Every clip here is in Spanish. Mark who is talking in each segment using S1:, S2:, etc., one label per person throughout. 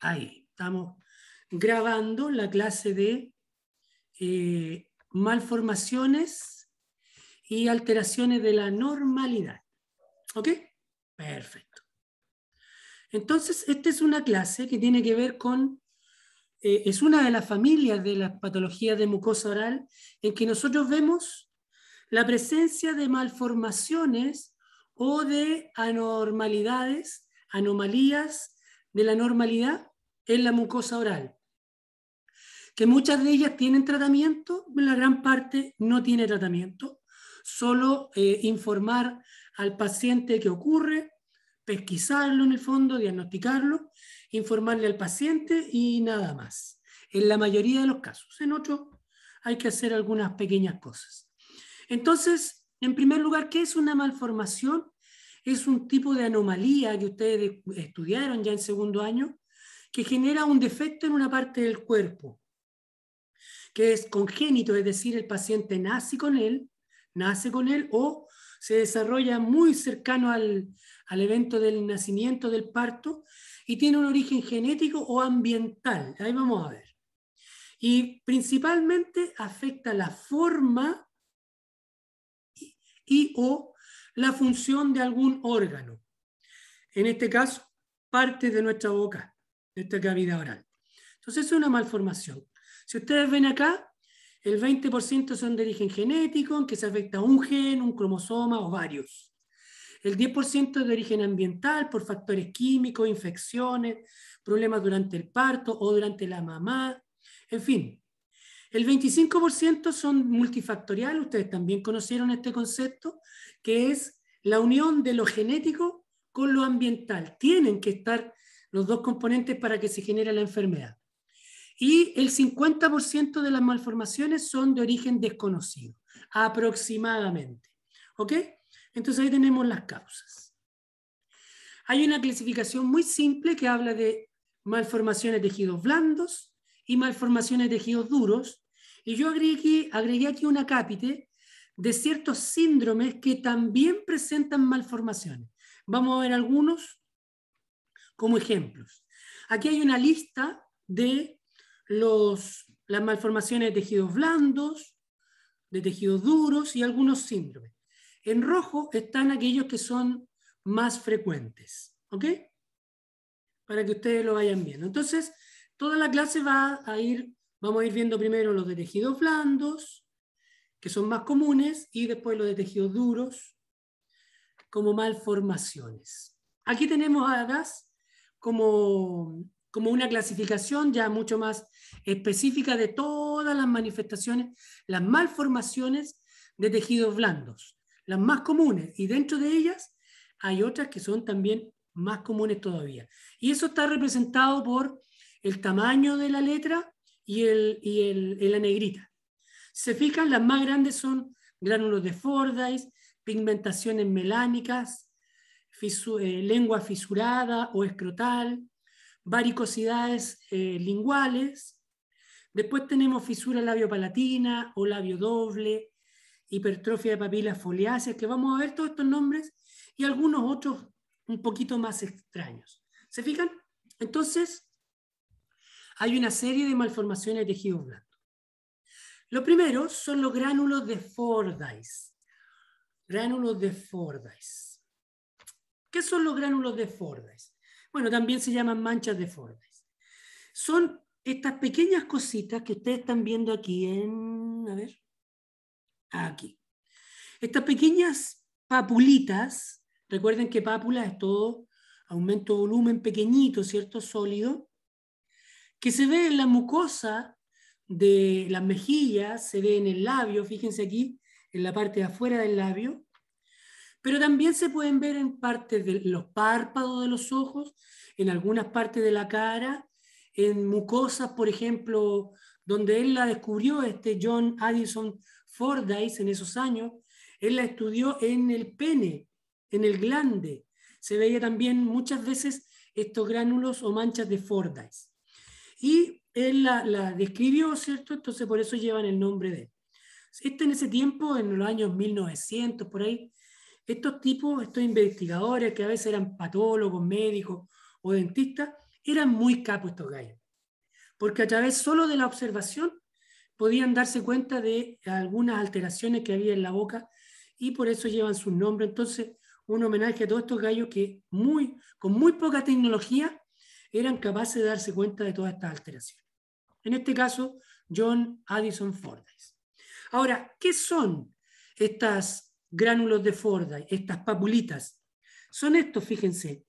S1: ahí. Estamos grabando la clase de eh, malformaciones y alteraciones de la normalidad. ¿Ok? Perfecto. Entonces, esta es una clase que tiene que ver con, eh, es una de las familias de las patologías de mucosa oral en que nosotros vemos la presencia de malformaciones o de anormalidades, anomalías de la normalidad en la mucosa oral, que muchas de ellas tienen tratamiento, la gran parte no tiene tratamiento, solo eh, informar al paciente que ocurre, pesquisarlo en el fondo, diagnosticarlo, informarle al paciente y nada más. En la mayoría de los casos, en otros hay que hacer algunas pequeñas cosas. Entonces, en primer lugar, ¿qué es una malformación? Es un tipo de anomalía que ustedes estudiaron ya en segundo año, que genera un defecto en una parte del cuerpo, que es congénito, es decir, el paciente nace con él, nace con él o se desarrolla muy cercano al, evento del nacimiento del parto y tiene un origen genético o ambiental. Ahí vamos a ver. Y principalmente afecta la forma y, y, o la función de algún órgano. En este caso, parte de nuestra boca esta cavidad oral. Entonces es una malformación. Si ustedes ven acá, el 20% son de origen genético, en que se afecta a un gen, un cromosoma o varios. El 10% es de origen ambiental por factores químicos, infecciones, problemas durante el parto o durante la mamá, en fin. El 25% son multifactorial, ustedes también conocieron este concepto, que es la unión de lo genético con lo ambiental. Tienen que estar los dos componentes para que se genere la enfermedad. Y el 50% de las malformaciones son de origen desconocido, aproximadamente. ¿Ok? Entonces ahí tenemos las causas. Hay una clasificación muy simple que habla de malformaciones de tejidos blandos y malformaciones de tejidos duros. Y yo agregué agregué aquí una acápite de ciertos síndromes que también presentan malformaciones. Vamos a ver algunos como ejemplos. Aquí hay una lista de las malformaciones de tejidos blandos, de tejidos duros y algunos síndromes. En rojo están aquellos que son más frecuentes, ¿ok? Para que ustedes lo vayan viendo. Entonces, toda la clase va a ir, vamos a ir viendo primero los de tejidos blandos, que son más comunes, y después los de tejidos duros, como malformaciones. Aquí tenemos a gas como, una clasificación ya mucho más específica de todas las manifestaciones, las malformaciones de tejidos blandos, las más comunes, y dentro de ellas hay otras que son también más comunes todavía. Y eso está representado por el tamaño de la letra y, el, la negrita. Se fijan, las más grandes son gránulos de Fordyce, pigmentaciones melánicas, eh, lengua fisurada o escrotal, varicosidades eh, linguales. Después tenemos fisura labiopalatina o labio doble, hipertrofia de papilas foliáceas, que vamos a ver todos estos nombres y algunos otros un poquito más extraños. ¿Se fijan? Entonces, hay una serie de malformaciones de tejido blando. Lo primero son los gránulos de Fordyce. Gránulos de Fordyce. ¿Qué son los gránulos de Fordes? Bueno, también se llaman manchas de Fordes. Son estas pequeñas cositas que ustedes están viendo aquí en, a ver, aquí. Estas pequeñas papulitas, recuerden que pápula es todo aumento de volumen pequeñito, ¿cierto? Sólido, que se ve en la mucosa de las mejillas, se ve en el labio, fíjense aquí, en la parte de afuera del labio, pero también se pueden ver en partes de los párpados de los ojos, en algunas partes de la cara, en mucosas, por ejemplo, donde él la descubrió, este John Addison Fordyce en esos años, él la estudió en el pene, en el glande. Se veía también muchas veces estos gránulos o manchas de Fordyce. Y él la, la describió, ¿cierto? Entonces por eso llevan el nombre de él. Este en ese tiempo, en los años 1900, por ahí, estos tipos, estos investigadores que a veces eran patólogos, médicos o dentistas, eran muy capos estos gallos, porque a través solo de la observación podían darse cuenta de algunas alteraciones que había en la boca y por eso llevan su nombre. Entonces, un homenaje a todos estos gallos que muy, con muy poca tecnología eran capaces de darse cuenta de todas estas alteraciones. En este caso, John Addison Fordyce. Ahora, ¿qué son estas gránulos de Forda, estas papulitas. Son estos, fíjense,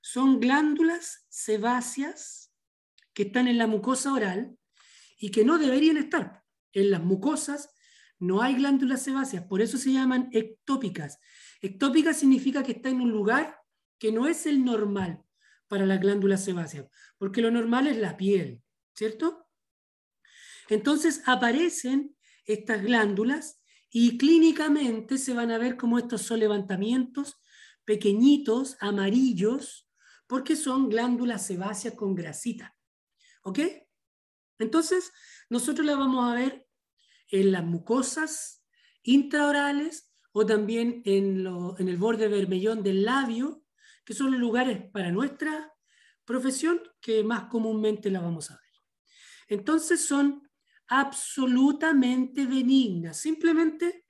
S1: son glándulas sebáceas que están en la mucosa oral y que no deberían estar. En las mucosas no hay glándulas sebáceas, por eso se llaman ectópicas. Ectópica significa que está en un lugar que no es el normal para las glándulas sebáceas, porque lo normal es la piel, ¿cierto? Entonces aparecen estas glándulas y clínicamente se van a ver como estos son levantamientos pequeñitos, amarillos, porque son glándulas sebáceas con grasita. ¿Ok? Entonces, nosotros la vamos a ver en las mucosas intraorales o también en, el borde vermellón del labio, que son los lugares para nuestra profesión que más comúnmente la vamos a ver. Entonces son absolutamente benignas. Simplemente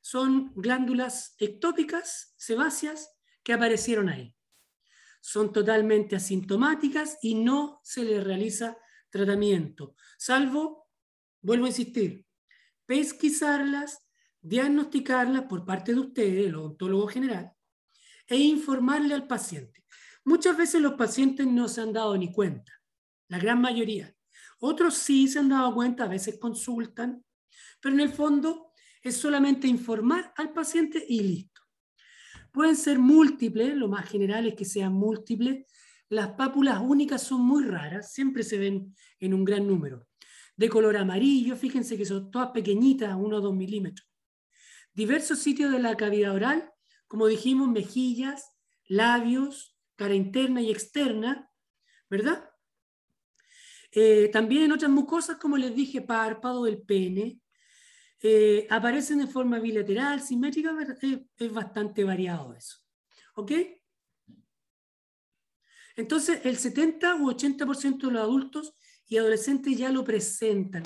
S1: son glándulas ectópicas, sebáceas, que aparecieron ahí. Son totalmente asintomáticas y no se les realiza tratamiento, salvo, vuelvo a insistir, pesquisarlas, diagnosticarlas por parte de ustedes, el odontólogo general, e informarle al paciente. Muchas veces los pacientes no se han dado ni cuenta, la gran mayoría. Otros sí se han dado cuenta, a veces consultan, pero en el fondo es solamente informar al paciente y listo. Pueden ser múltiples, lo más general es que sean múltiples. Las pápulas únicas son muy raras, siempre se ven en un gran número. De color amarillo, fíjense que son todas pequeñitas, 1 o 2 milímetros. Diversos sitios de la cavidad oral, como dijimos, mejillas, labios, cara interna y externa, ¿verdad? Eh, también en otras mucosas, como les dije, párpado, del pene, eh, aparecen de forma bilateral, simétrica, eh, es, bastante variado eso. ¿Ok? Entonces, el 70 u 80% de los adultos y adolescentes ya lo presentan.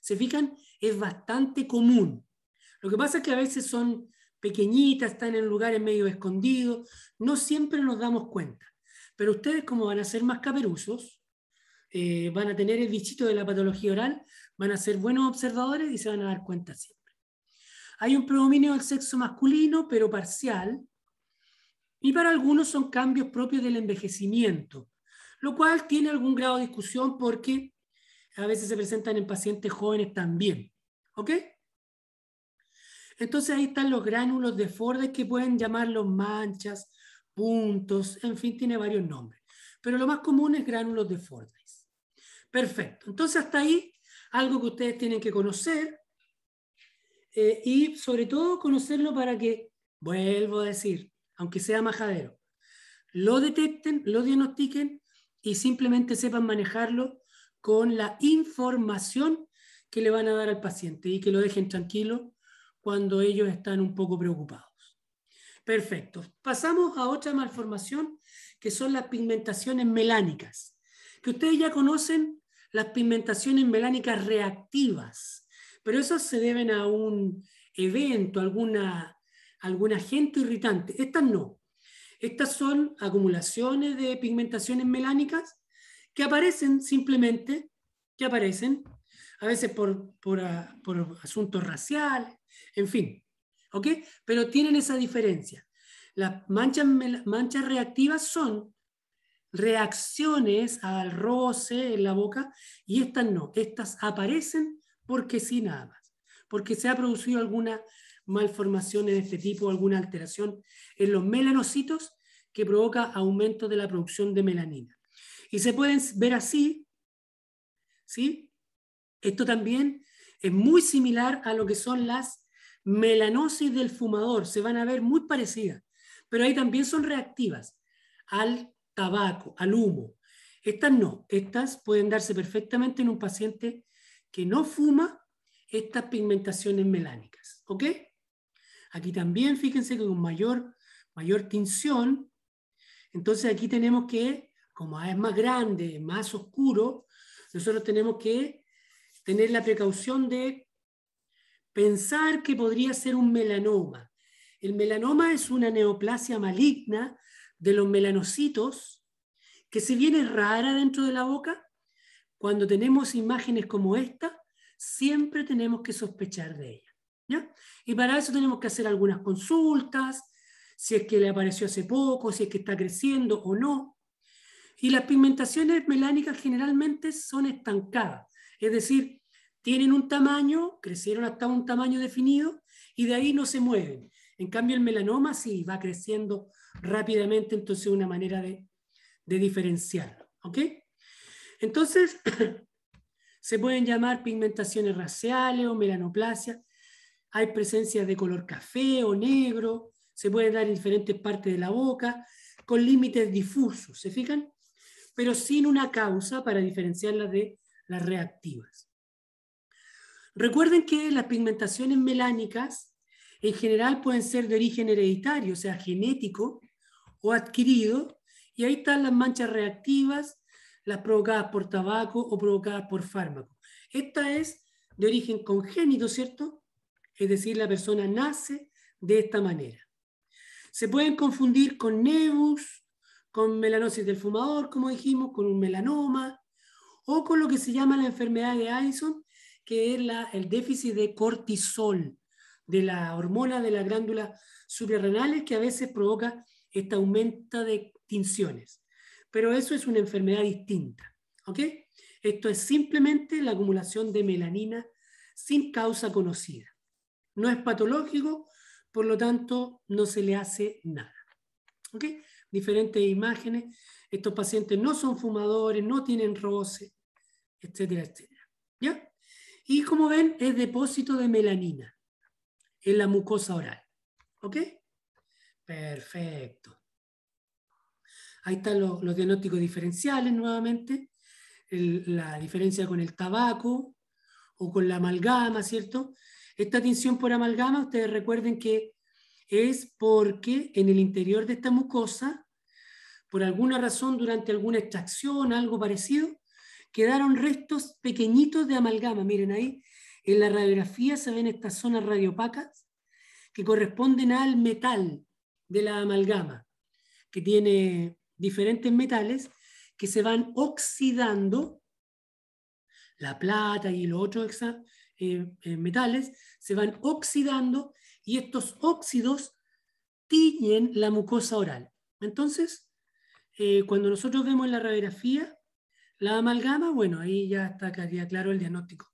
S1: ¿Se fijan? Es bastante común. Lo que pasa es que a veces son pequeñitas, están en lugares medio escondidos, no siempre nos damos cuenta. Pero ustedes, como van a ser más caperuzos, eh, van a tener el bichito de la patología oral, van a ser buenos observadores y se van a dar cuenta siempre. Hay un predominio del sexo masculino, pero parcial, y para algunos son cambios propios del envejecimiento, lo cual tiene algún grado de discusión porque a veces se presentan en pacientes jóvenes también. ¿Ok? Entonces ahí están los gránulos de Fordes que pueden llamarlos manchas, puntos, en fin, tiene varios nombres. Pero lo más común es gránulos de Fordes. Perfecto. Entonces hasta ahí algo que ustedes tienen que conocer eh, y sobre todo conocerlo para que, vuelvo a decir, aunque sea majadero, lo detecten, lo diagnostiquen y simplemente sepan manejarlo con la información que le van a dar al paciente y que lo dejen tranquilo cuando ellos están un poco preocupados. Perfecto. Pasamos a otra malformación que son las pigmentaciones melánicas, que ustedes ya conocen las pigmentaciones melánicas reactivas, pero esas se deben a un evento, alguna, algún agente irritante. Estas no. Estas son acumulaciones de pigmentaciones melánicas que aparecen simplemente, que aparecen, a veces por, por, ah, asuntos raciales, en fin, ¿ok? Pero tienen esa diferencia. Las manchas, manchas reactivas son reacciones al roce en la boca y estas no, estas aparecen porque sí nada más, porque se ha producido alguna malformación de este tipo, alguna alteración en los melanocitos que provoca aumento de la producción de melanina. Y se pueden ver así, ¿sí? Esto también es muy similar a lo que son las melanosis del fumador, se van a ver muy parecidas, pero ahí también son reactivas al tabaco, al humo. Estas no, estas pueden darse perfectamente en un paciente que no fuma estas pigmentaciones melánicas. ¿Ok? Aquí también fíjense que con mayor, mayor tinción, entonces aquí tenemos que, como es más grande, más oscuro, nosotros tenemos que tener la precaución de pensar que podría ser un melanoma. El melanoma es una neoplasia maligna de los melanocitos, que si viene rara dentro de la boca, cuando tenemos imágenes como esta, siempre tenemos que sospechar de ella. Y para eso tenemos que hacer algunas consultas, si es que le apareció hace poco, si es que está creciendo o no. Y las pigmentaciones melánicas generalmente son estancadas, es decir, tienen un tamaño, crecieron hasta un tamaño definido y de ahí no se mueven. En cambio, el melanoma sí va creciendo rápidamente entonces una manera de, de diferenciarlo. ¿Ok? Entonces, se pueden llamar pigmentaciones raciales o melanoplasia. Hay presencia de color café o negro. Se pueden dar en diferentes partes de la boca con límites difusos, ¿se fijan? Pero sin una causa para diferenciarlas de las reactivas. Recuerden que las pigmentaciones melánicas en general pueden ser de origen hereditario, o sea, genético, o adquirido, y ahí están las manchas reactivas, las provocadas por tabaco o provocadas por fármaco. Esta es de origen congénito, ¿cierto? Es decir, la persona nace de esta manera. Se pueden confundir con nebus, con melanosis del fumador, como dijimos, con un melanoma, o con lo que se llama la enfermedad de Addison, que es el déficit de cortisol, de la hormona de las glándulas suprarrenales, que a veces provoca esta aumenta de extinciones. Pero eso es una enfermedad distinta. ¿ok? Esto es simplemente la acumulación de melanina sin causa conocida. No es patológico, por lo tanto, no se le hace nada. ¿ok? Diferentes imágenes. Estos pacientes no son fumadores, no tienen roce, etcétera, etcétera. ¿Ya? Y como ven, es depósito de melanina en la mucosa oral. ¿Ok? Perfecto. Ahí están los, diagnósticos diferenciales nuevamente, la diferencia con el tabaco o con la amalgama, ¿cierto? Esta tensión por amalgama, ustedes recuerden que es porque en el interior de esta mucosa, por alguna razón, durante alguna extracción, algo parecido, quedaron restos pequeñitos de amalgama. Miren ahí, en la radiografía se ven estas zonas radiopacas que corresponden al metal, de la amalgama, que tiene diferentes metales que se van oxidando, la plata y los otros eh, eh, metales se van oxidando y estos óxidos tiñen la mucosa oral. Entonces, eh, cuando nosotros vemos la radiografía, la amalgama, bueno, ahí ya está claro el diagnóstico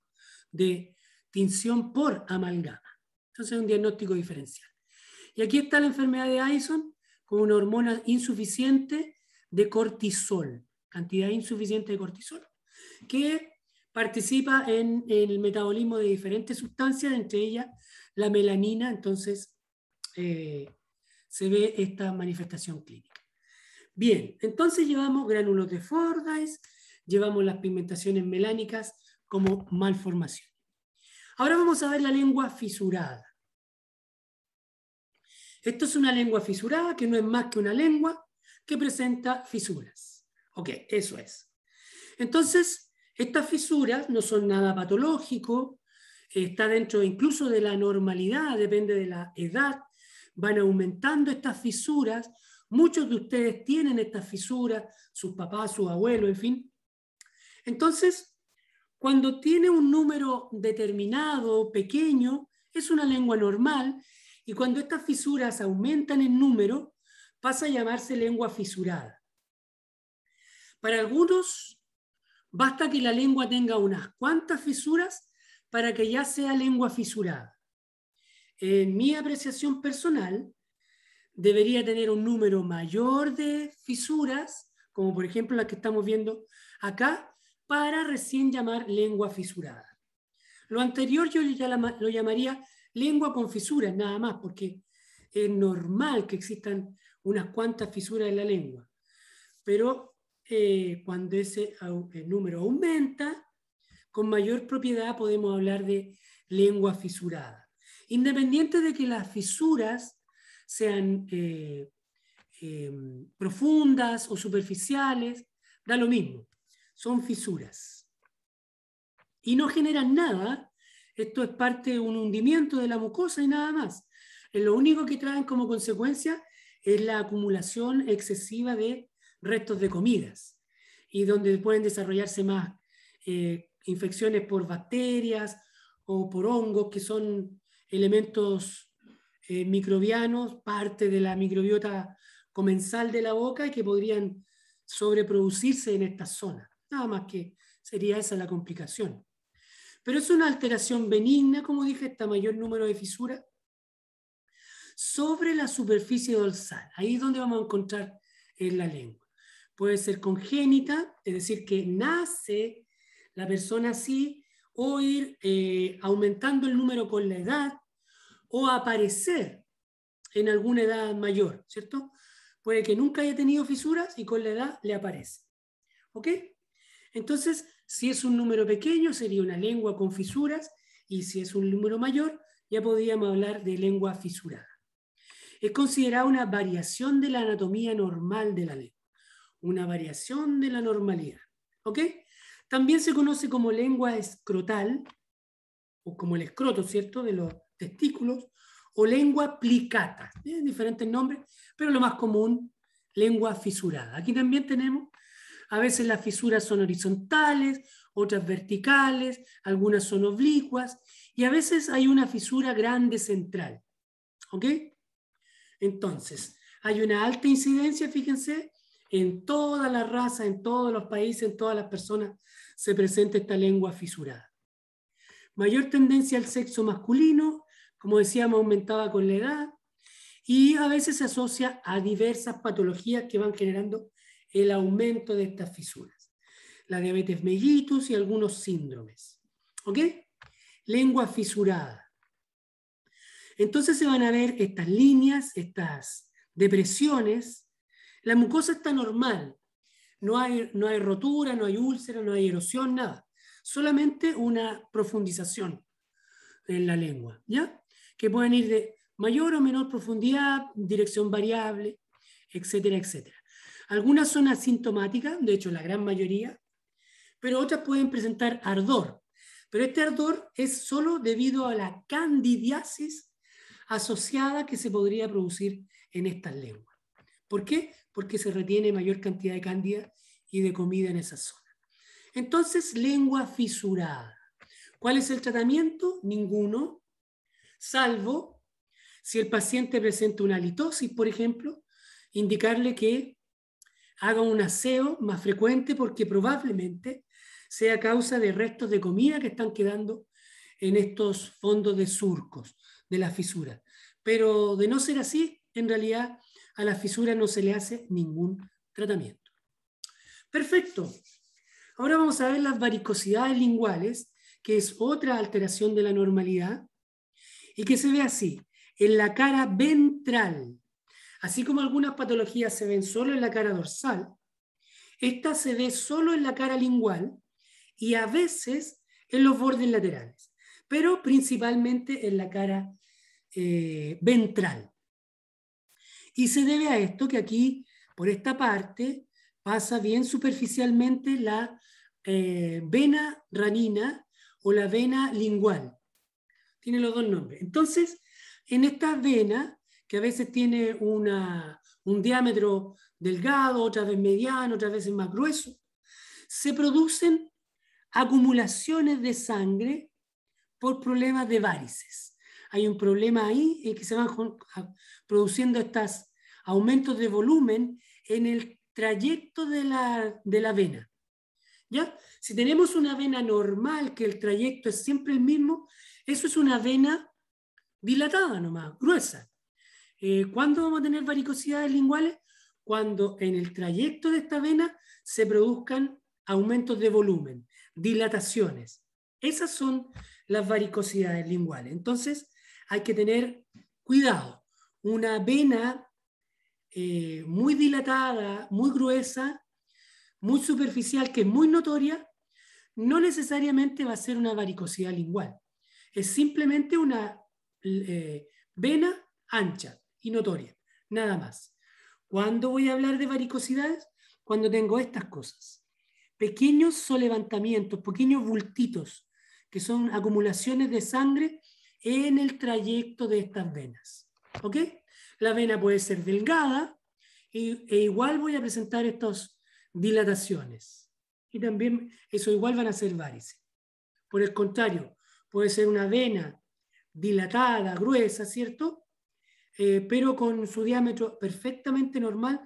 S1: de tinción por amalgama. Entonces es un diagnóstico diferencial. Y aquí está la enfermedad de Addison con una hormona insuficiente de cortisol, cantidad insuficiente de cortisol, que participa en, el metabolismo de diferentes sustancias, entre ellas la melanina, entonces eh, se ve esta manifestación clínica. Bien, entonces llevamos gránulos de Fordyce, llevamos las pigmentaciones melánicas como malformación. Ahora vamos a ver la lengua fisurada. Esto es una lengua fisurada que no es más que una lengua que presenta fisuras. Ok, eso es. Entonces, estas fisuras no son nada patológico, está dentro incluso de la normalidad, depende de la edad, van aumentando estas fisuras. Muchos de ustedes tienen estas fisuras, sus papás, sus abuelos, en fin. Entonces, cuando tiene un número determinado, pequeño, es una lengua normal y cuando estas fisuras aumentan en número, pasa a llamarse lengua fisurada. Para algunos, basta que la lengua tenga unas cuantas fisuras para que ya sea lengua fisurada. En mi apreciación personal, debería tener un número mayor de fisuras, como por ejemplo las que estamos viendo acá, para recién llamar lengua fisurada. Lo anterior yo ya lo llamaría lengua con fisuras nada más, porque es normal que existan unas cuantas fisuras en la lengua. Pero eh, cuando ese número aumenta, con mayor propiedad podemos hablar de lengua fisurada. Independiente de que las fisuras sean eh, em, profundas o superficiales, da lo mismo, son fisuras. Y no generan nada esto es parte de un hundimiento de la mucosa y nada más. Lo único que traen como consecuencia es la acumulación excesiva de restos de comidas y donde pueden desarrollarse más eh, infecciones por bacterias o por hongos, que son elementos eh, microbianos, parte de la microbiota comensal de la boca y que podrían sobreproducirse en esta zona. Nada más que sería esa la complicación. Pero es una alteración benigna, como dije, está mayor número de fisuras sobre la superficie dorsal. Ahí es donde vamos a encontrar en eh, la lengua. Puede ser congénita, es decir, que nace la persona así, o ir eh, aumentando el número con la edad, o aparecer en alguna edad mayor, ¿cierto? Puede que nunca haya tenido fisuras y con la edad le aparece. ¿Ok? Entonces, si es un número pequeño, sería una lengua con fisuras, y si es un número mayor, ya podríamos hablar de lengua fisurada. Es considerada una variación de la anatomía normal de la lengua, una variación de la normalidad. ¿Ok? También se conoce como lengua escrotal, o como el escroto, ¿cierto?, de los testículos, o lengua plicata. Tienen ¿eh? diferentes nombres, pero lo más común, lengua fisurada. Aquí también tenemos a veces las fisuras son horizontales, otras verticales, algunas son oblicuas y a veces hay una fisura grande central. ¿Ok? Entonces, hay una alta incidencia, fíjense, en toda la raza, en todos los países, en todas las personas se presenta esta lengua fisurada. Mayor tendencia al sexo masculino, como decíamos, aumentaba con la edad y a veces se asocia a diversas patologías que van generando el aumento de estas fisuras. La diabetes mellitus y algunos síndromes. ¿Ok? Lengua fisurada. Entonces se van a ver estas líneas, estas depresiones. La mucosa está normal. No hay, no hay rotura, no hay úlcera, no hay erosión, nada. Solamente una profundización en la lengua, ¿ya? Que pueden ir de mayor o menor profundidad, dirección variable, etcétera, etcétera. Algunas son asintomáticas, de hecho la gran mayoría, pero otras pueden presentar ardor. Pero este ardor es solo debido a la candidiasis asociada que se podría producir en estas lenguas. ¿Por qué? Porque se retiene mayor cantidad de cándida y de comida en esa zona. Entonces, lengua fisurada. ¿Cuál es el tratamiento? Ninguno, salvo si el paciente presenta una litosis, por ejemplo, indicarle que haga un aseo más frecuente porque probablemente sea causa de restos de comida que están quedando en estos fondos de surcos, de la fisura. Pero de no ser así, en realidad a la fisura no se le hace ningún tratamiento. Perfecto. Ahora vamos a ver las varicosidades linguales, que es otra alteración de la normalidad, y que se ve así, en la cara ventral Así como algunas patologías se ven solo en la cara dorsal, esta se ve solo en la cara lingual y a veces en los bordes laterales, pero principalmente en la cara eh, ventral. Y se debe a esto que aquí, por esta parte, pasa bien superficialmente la eh, vena ranina o la vena lingual. Tiene los dos nombres. Entonces, en esta vena que a veces tiene un diámetro delgado, otra vez mediano, otras veces más grueso, se producen acumulaciones de sangre por problemas de varices. Hay un problema ahí en eh, que se van produciendo estos aumentos de volumen en el trayecto de la, vena. ¿Ya? Si tenemos una vena normal, que el trayecto es siempre el mismo, eso es una vena dilatada nomás, gruesa. Eh, ¿Cuándo vamos a tener varicosidades linguales? Cuando en el trayecto de esta vena se produzcan aumentos de volumen, dilataciones. Esas son las varicosidades linguales. Entonces, hay que tener cuidado. Una vena eh, muy dilatada, muy gruesa, muy superficial, que es muy notoria, no necesariamente va a ser una varicosidad lingual. Es simplemente una eh, vena ancha y notoria, nada más. ¿Cuándo voy a hablar de varicosidades? Cuando tengo estas cosas. Pequeños solevantamientos, pequeños bultitos, que son acumulaciones de sangre en el trayecto de estas venas. ¿Ok? La vena puede ser delgada e, igual voy a presentar estas dilataciones. Y también eso igual van a ser varices. Por el contrario, puede ser una vena dilatada, gruesa, ¿cierto? Eh, pero con su diámetro perfectamente normal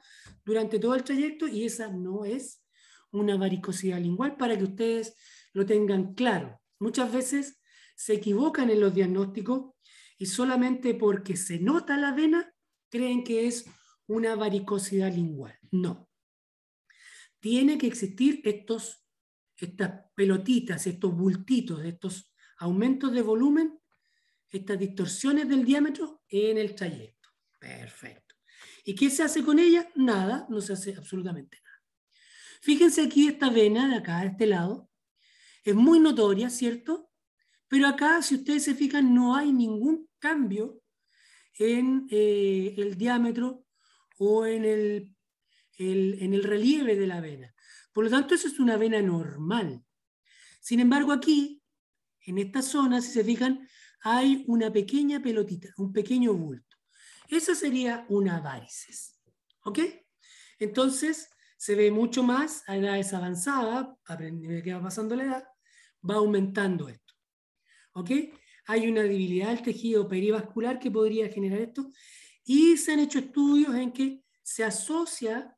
S1: durante todo el trayecto y esa no es una varicosidad lingual para que ustedes lo tengan claro. Muchas veces se equivocan en los diagnósticos y solamente porque se nota la vena creen que es una varicosidad lingual. No. Tiene que existir estas pelotitas, estos bultitos, estos aumentos de volumen estas distorsiones del diámetro en el trayecto. Perfecto. ¿Y qué se hace con ella? Nada, no se hace absolutamente nada. Fíjense aquí esta vena de acá, de este lado, es muy notoria, ¿cierto? Pero acá, si ustedes se fijan, no hay ningún cambio en eh, el diámetro o en el, en el relieve de la vena. Por lo tanto, eso es una vena normal. Sin embargo, aquí, en esta zona, si se fijan, hay una pequeña pelotita, un pequeño bulto. Esa sería una varices. ¿Ok? Entonces, se ve mucho más a edades avanzadas, a que va pasando la edad, va aumentando esto. ¿Ok? Hay una debilidad del tejido perivascular que podría generar esto. Y se han hecho estudios en que se asocia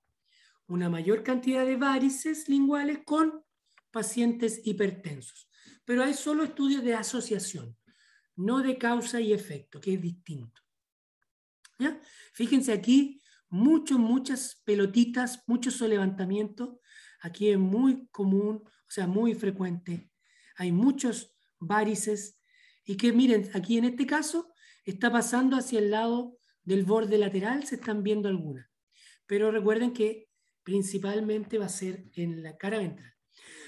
S1: una mayor cantidad de varices linguales con pacientes hipertensos. Pero hay solo estudios de asociación no de causa y efecto, que es distinto. ¿Ya? Fíjense aquí, muchos, muchas pelotitas, muchos levantamientos. Aquí es muy común, o sea, muy frecuente. Hay muchos varices y que miren, aquí en este caso está pasando hacia el lado del borde lateral, se están viendo algunas. Pero recuerden que principalmente va a ser en la cara ventral.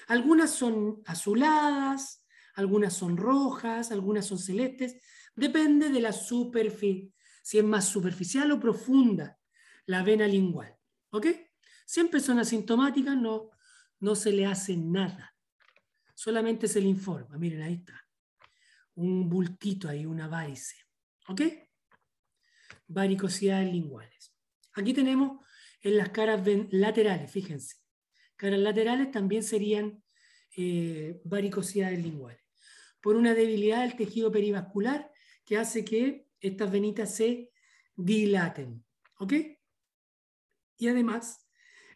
S1: Algunas son azuladas, algunas son rojas, algunas son celestes, depende de la superficie, si es más superficial o profunda la vena lingual. ¿Ok? Siempre son asintomáticas, no, no se le hace nada, solamente se le informa. Miren, ahí está, un bultito ahí, una varice. ¿Ok? Varicosidades linguales. Aquí tenemos en las caras laterales, fíjense. Caras laterales también serían eh, varicosidades linguales por una debilidad del tejido perivascular que hace que estas venitas se dilaten. Y además,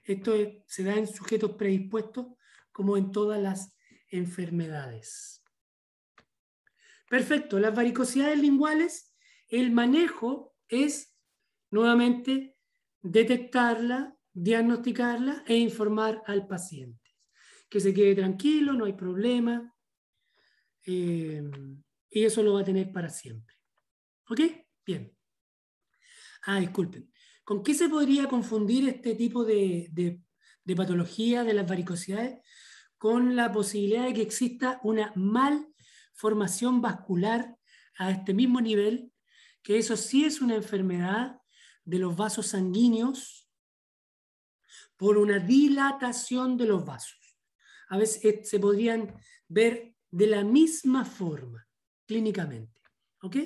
S1: esto se da en sujetos predispuestos como en todas las enfermedades. Perfecto, las varicosidades linguales, el manejo es nuevamente detectarla, diagnosticarla e informar al paciente. Que se quede tranquilo, no hay problema, eh, y eso lo va a tener para siempre. ¿Ok? Bien. Ah, disculpen. ¿Con qué se podría confundir este tipo de, de patología de las varicosidades? Con la posibilidad de que exista una malformación vascular a este mismo nivel, que eso sí es una enfermedad de los vasos sanguíneos por una dilatación de los vasos. A veces eh, se podrían ver de la misma forma clínicamente. ¿Ok?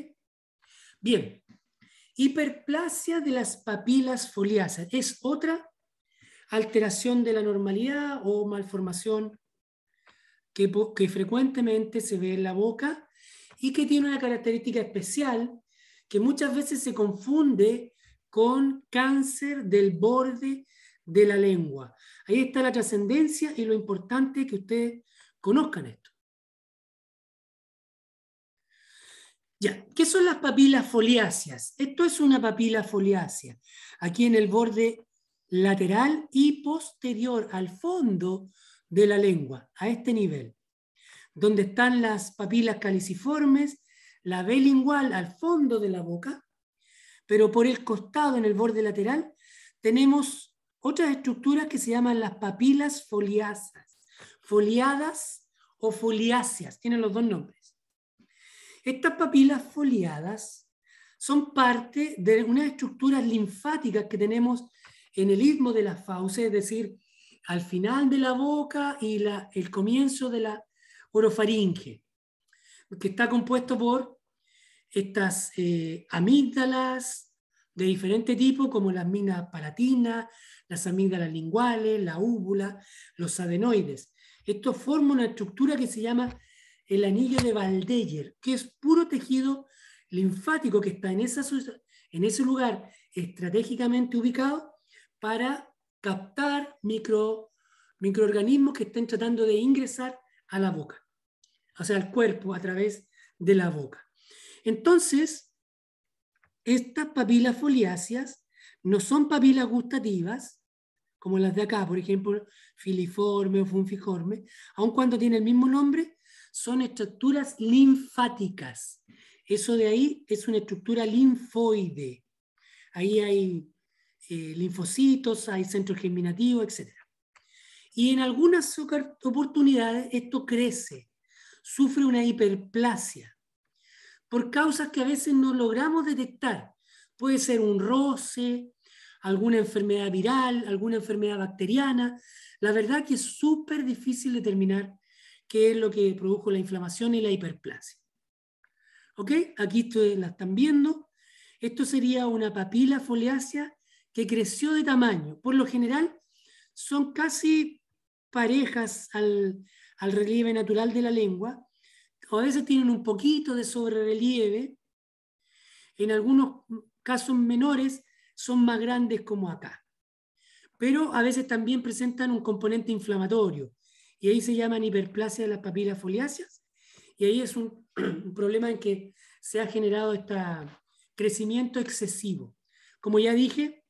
S1: Bien. Hiperplasia de las papilas foliáceas es otra alteración de la normalidad o malformación que, frecuentemente se ve en la boca y que tiene una característica especial que muchas veces se confunde con cáncer del borde de la lengua. Ahí está la trascendencia y lo importante que ustedes conozcan esto. ¿qué son las papilas foliáceas? Esto es una papila foliácea. Aquí en el borde lateral y posterior al fondo de la lengua, a este nivel, donde están las papilas caliciformes, la B lingual al fondo de la boca, pero por el costado, en el borde lateral, tenemos otras estructuras que se llaman las papilas foliáceas, foliadas o foliáceas, tienen los dos nombres. Estas papilas foliadas son parte de una estructura linfáticas que tenemos en el istmo de la fauce, es decir, al final de la boca y el comienzo de la orofaringe, que está compuesto por estas eh, amígdalas de diferente tipo, como las minas palatinas, las amígdalas linguales, la úvula, los adenoides. Esto forma una estructura que se llama el anillo de Valdeyer, que es puro tejido linfático que está en, ese lugar estratégicamente ubicado para captar microorganismos que estén tratando de ingresar a la boca, o sea, al cuerpo a través de la boca. Entonces, estas papilas foliáceas no son papilas gustativas, como las de acá, por ejemplo, filiforme o funfiforme, aun cuando tienen el mismo nombre, son estructuras linfáticas. Eso de ahí es una estructura linfoide. Ahí hay eh, linfocitos, hay centros germinativos, etc. Y en algunas oportunidades esto crece, sufre una hiperplasia, por causas que a veces no logramos detectar. Puede ser un roce, alguna enfermedad viral, alguna enfermedad bacteriana. La verdad que es súper difícil determinar que es lo que produjo la inflamación y la hiperplasia. ¿Ok? Aquí ustedes la están viendo. Esto sería una papila foliácea que creció de tamaño. Por lo general, son casi parejas al, relieve natural de la lengua. a veces tienen un poquito de sobrerelieve. En algunos casos menores son más grandes como acá. Pero a veces también presentan un componente inflamatorio y ahí se llaman hiperplasia de las papilas foliáceas, y ahí es un, problema en que se ha generado este crecimiento excesivo. Como ya dije,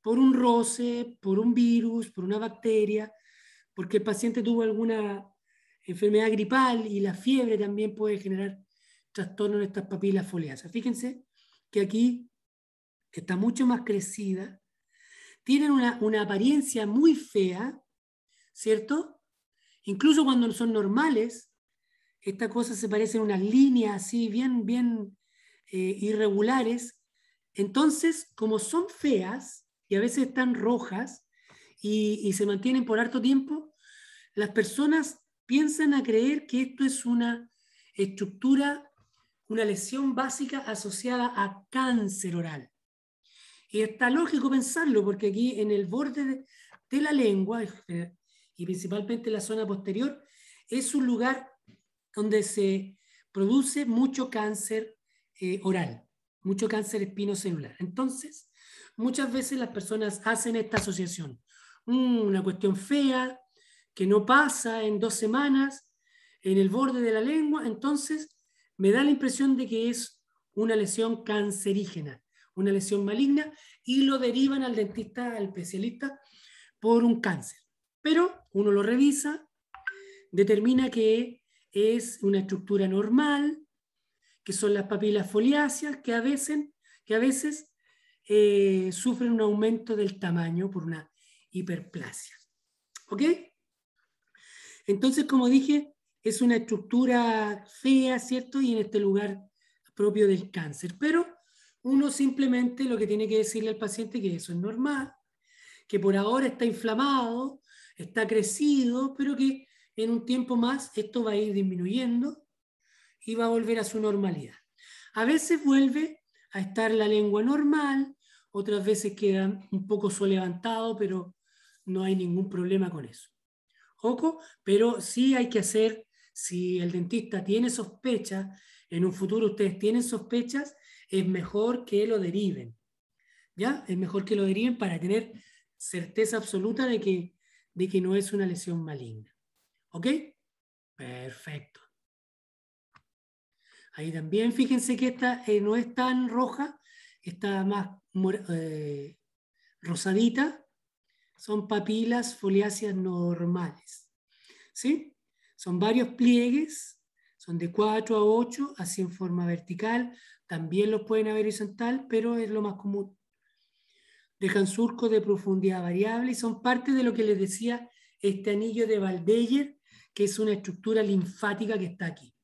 S1: por un roce, por un virus, por una bacteria, porque el paciente tuvo alguna enfermedad gripal y la fiebre también puede generar trastorno en estas papilas foliáceas. Fíjense que aquí está mucho más crecida, tienen una apariencia muy fea, ¿cierto? Incluso cuando son normales, estas cosas se parecen unas líneas así bien, bien eh, irregulares. Entonces, como son feas y a veces están rojas y, se mantienen por harto tiempo, las personas piensan a creer que esto es una estructura, una lesión básica asociada a cáncer oral. Y está lógico pensarlo, porque aquí en el borde de, de la lengua, y principalmente la zona posterior, es un lugar donde se produce mucho cáncer eh, oral, mucho cáncer espinocelular. Entonces, muchas veces las personas hacen esta asociación. Mm, una cuestión fea que no pasa en dos semanas en el borde de la lengua, entonces me da la impresión de que es una lesión cancerígena, una lesión maligna, y lo derivan al dentista, al especialista, por un cáncer. Pero uno lo revisa, determina que es una estructura normal, que son las papilas foliáceas, que a veces, que a veces eh, sufren un aumento del tamaño por una hiperplasia. ¿Ok? Entonces, como dije, es una estructura fea, ¿cierto? Y en este lugar propio del cáncer. Pero uno simplemente lo que tiene que decirle al paciente es que eso es normal, que por ahora está inflamado, está crecido, pero que en un tiempo más esto va a ir disminuyendo y va a volver a su normalidad. A veces vuelve a estar la lengua normal, otras veces queda un poco solevantado, pero no hay ningún problema con eso. Ojo, pero sí hay que hacer, si el dentista tiene sospechas, en un futuro ustedes tienen sospechas, es mejor que lo deriven. ¿Ya? Es mejor que lo deriven para tener certeza absoluta de que de que no es una lesión maligna. ¿Ok? Perfecto. Ahí también, fíjense que esta eh, no es tan roja, está más eh, rosadita. Son papilas foliáceas normales. ¿Sí? Son varios pliegues, son de 4 a 8, así en forma vertical. También los pueden haber horizontal, pero es lo más común dejan surcos de profundidad variable y son parte de lo que les decía este anillo de Valdeyer, que es una estructura linfática que está aquí.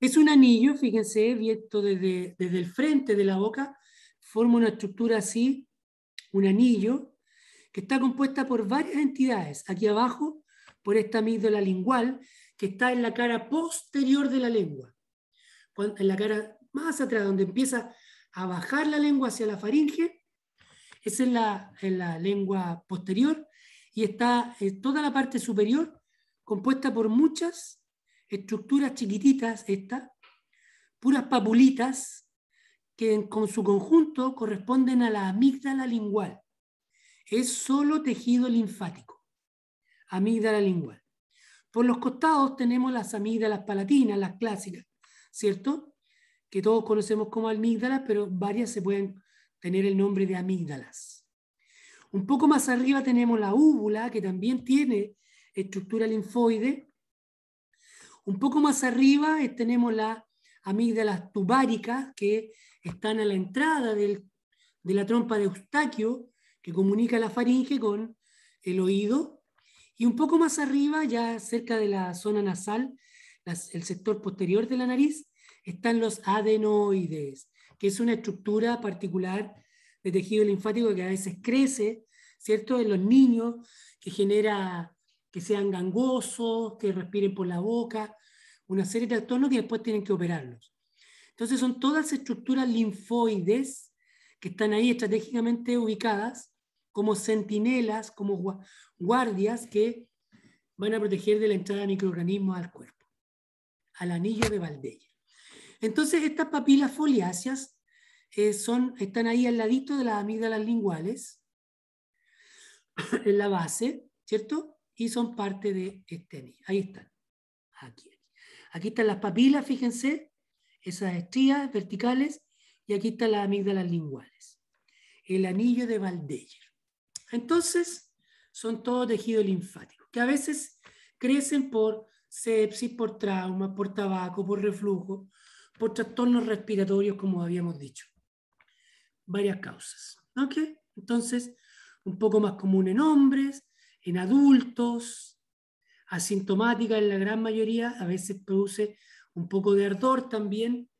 S1: Es un anillo, fíjense, visto desde, desde el frente de la boca, forma una estructura así, un anillo, que está compuesta por varias entidades. Aquí abajo, por esta amígdala lingual, que está en la cara posterior de la lengua. en la cara más atrás, donde empieza a bajar la lengua hacia la faringe, esa es la, la lengua posterior y está toda la parte superior compuesta por muchas estructuras chiquititas, estas, puras papulitas, que con su conjunto corresponden a la amígdala lingual. Es solo tejido linfático, amígdala lingual. Por los costados tenemos las amígdalas palatinas, las clásicas, ¿cierto? Que todos conocemos como amígdalas, pero varias se pueden tener el nombre de amígdalas. Un poco más arriba tenemos la úvula, que también tiene estructura linfoide. Un poco más arriba tenemos las amígdalas tubáricas, que están a la entrada de la trompa de Eustaquio, que comunica la faringe con el oído. Y un poco más arriba, ya cerca de la zona nasal, el sector posterior de la nariz, están los adenoides, que es una estructura particular de tejido linfático que a veces crece, ¿cierto? En los niños, que genera que sean gangosos, que respiren por la boca, una serie de trastornos que después tienen que operarlos. Entonces son todas estructuras linfoides que están ahí estratégicamente ubicadas como centinelas, como guardias que van a proteger de la entrada de microorganismos al cuerpo, al anillo de Valdella. Entonces, estas papilas foliáceas eh, son, están ahí al ladito de las amígdalas linguales, en la base, ¿cierto? Y son parte de este Ahí están. Aquí, aquí. aquí están las papilas, fíjense, esas estrías verticales, y aquí están las amígdalas linguales. El anillo de Valdeyer. Entonces, son todo tejido linfático, que a veces crecen por sepsis, por trauma, por tabaco, por reflujo, por trastornos respiratorios, como habíamos dicho. Varias causas. ¿Ok? Entonces, un poco más común en hombres, en adultos, asintomática en la gran mayoría, a veces produce un poco de ardor también.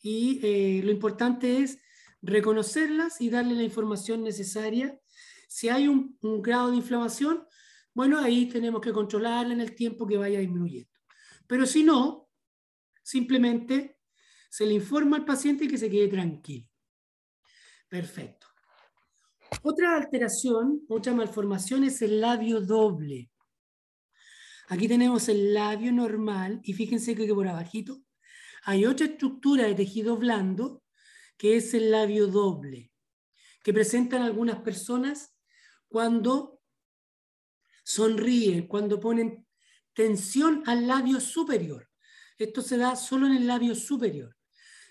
S1: Y eh, lo importante es reconocerlas y darle la información necesaria. Si hay un, un grado de inflamación, bueno, ahí tenemos que controlarla en el tiempo que vaya disminuyendo. Pero si no, Simplemente se le informa al paciente que se quede tranquilo. Perfecto. Otra alteración, otra malformación es el labio doble. Aquí tenemos el labio normal y fíjense que por abajito hay otra estructura de tejido blando que es el labio doble, que presentan algunas personas cuando sonríen, cuando ponen tensión al labio superior. Esto se da solo en el labio superior.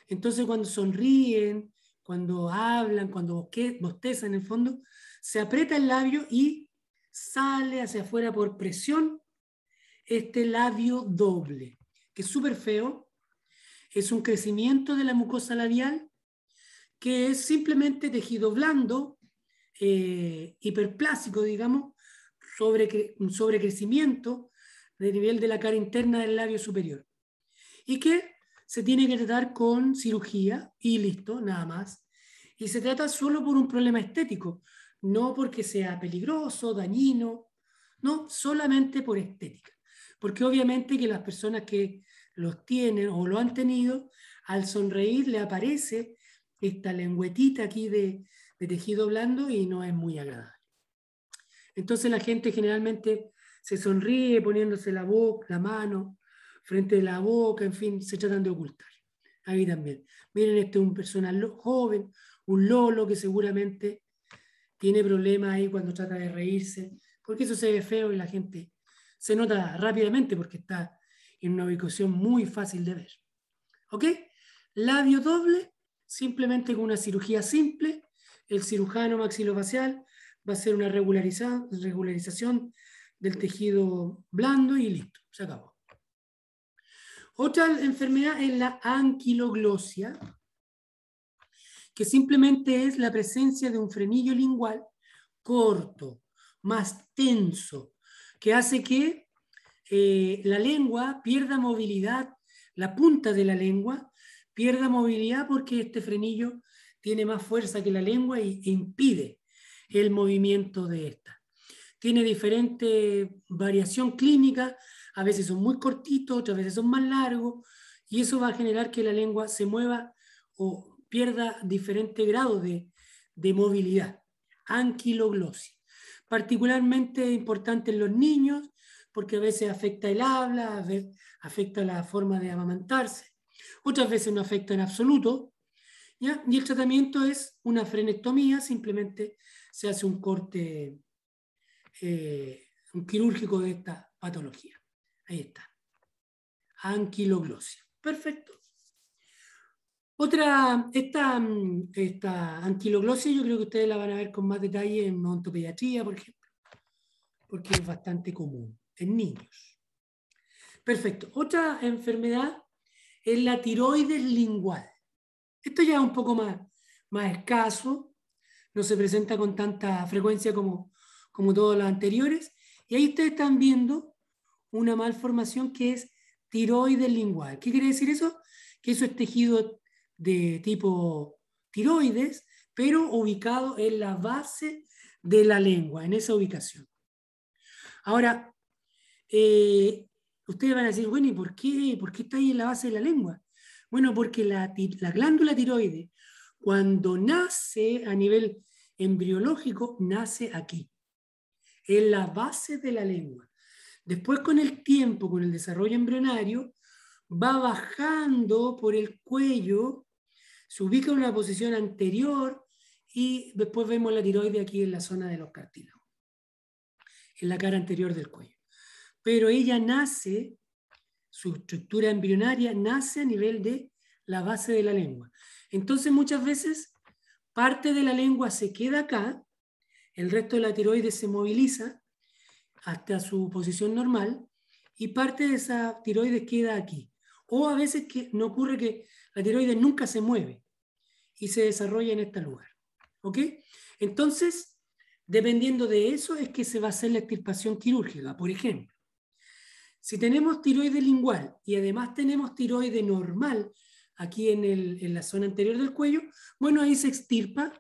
S1: Entonces cuando sonríen, cuando hablan, cuando bostezan en el fondo, se aprieta el labio y sale hacia afuera por presión este labio doble, que es súper feo. Es un crecimiento de la mucosa labial que es simplemente tejido blando, eh, hiperplásico, digamos, sobre, sobrecrecimiento sobrecrecimiento del nivel de la cara interna del labio superior y que se tiene que tratar con cirugía y listo, nada más. Y se trata solo por un problema estético, no porque sea peligroso, dañino, no, solamente por estética. Porque obviamente que las personas que los tienen o lo han tenido, al sonreír le aparece esta lengüetita aquí de, de tejido blando y no es muy agradable. Entonces la gente generalmente se sonríe poniéndose la boca, la mano, frente de la boca, en fin, se tratan de ocultar. Ahí también. Miren, este es un personal joven, un lolo que seguramente tiene problemas ahí cuando trata de reírse, porque eso se ve feo y la gente se nota rápidamente porque está en una ubicación muy fácil de ver. ¿Ok? Labio doble, simplemente con una cirugía simple, el cirujano maxilofacial va a hacer una regularización del tejido blando y listo, se acabó. Otra enfermedad es la anquiloglosia, que simplemente es la presencia de un frenillo lingual corto, más tenso, que hace que eh, la lengua pierda movilidad, la punta de la lengua pierda movilidad porque este frenillo tiene más fuerza que la lengua e impide el movimiento de esta. Tiene diferente variación clínica a veces son muy cortitos, otras veces son más largos, y eso va a generar que la lengua se mueva o pierda diferente grado de, movilidad. Anquiloglosia. Particularmente importante en los niños, porque a veces afecta el habla, a veces afecta la forma de amamantarse, otras veces no afecta en absoluto. Y el tratamiento es una frenectomía, simplemente se hace un corte eh, quirúrgico de esta patología. Ahí está. Anquiloglosia. Perfecto. Otra, esta, mm, esta anquiloglosia yo creo que ustedes la van a ver con más detalle en ontopediatría, por ejemplo, porque es bastante común en niños. Perfecto. Otra enfermedad es la tiroides lingual. Esto ya es un poco más, más escaso, no se presenta con tanta frecuencia como, como todas las anteriores. Y ahí ustedes están viendo una malformación que es tiroides lingual. ¿Qué quiere decir eso? Que eso es tejido de tipo tiroides, pero ubicado en la base de la lengua, en esa ubicación. Ahora, eh, ustedes van a decir, bueno, ¿y por qué, por qué está ahí en la base de la lengua? Bueno, porque la, la glándula tiroide, cuando nace a nivel embriológico, nace aquí, en la base de la lengua. Después con el tiempo, con el desarrollo embrionario, va bajando por el cuello, se ubica en una posición anterior y después vemos la tiroide aquí en la zona de los cartílagos, en la cara anterior del cuello. Pero ella nace, su estructura embrionaria nace a nivel de la base de la lengua. Entonces muchas veces parte de la lengua se queda acá, el resto de la tiroides se moviliza hasta su posición normal y parte de esa tiroides queda aquí. O a veces que no ocurre que la tiroides nunca se mueve y se desarrolla en este lugar. ¿Ok? Entonces, dependiendo de eso es que se va a hacer la extirpación quirúrgica, por ejemplo. Si tenemos tiroides lingual y además tenemos tiroides normal aquí en, en la zona anterior del cuello, bueno, ahí se extirpa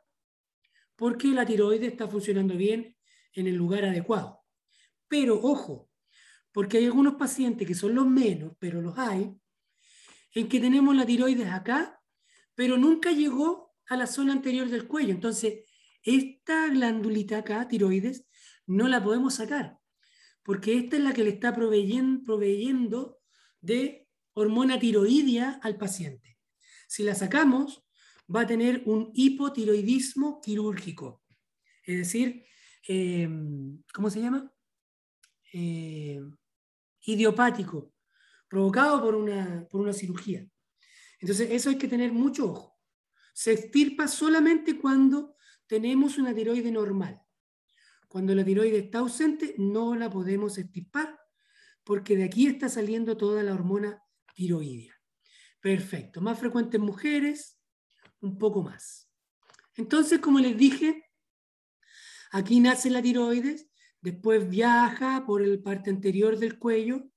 S1: porque la tiroides está funcionando bien en el lugar adecuado. Pero ojo, porque hay algunos pacientes que son los menos, pero los hay, en que tenemos la tiroides acá, pero nunca llegó a la zona anterior del cuello. Entonces, esta glandulita acá, tiroides, no la podemos sacar, porque esta es la que le está proveyendo, proveyendo de hormona tiroidea al paciente. Si la sacamos, va a tener un hipotiroidismo quirúrgico. Es decir, em, ¿cómo se llama? Eh, idiopático provocado por una, por una cirugía. Entonces, eso hay que tener mucho ojo. Se extirpa solamente cuando tenemos una tiroide normal. Cuando la tiroide está ausente, no la podemos extirpar porque de aquí está saliendo toda la hormona tiroidea. Perfecto. Más frecuente en mujeres, un poco más. Entonces, como les dije, aquí nace la tiroides después viaja por el parte anterior del cuello,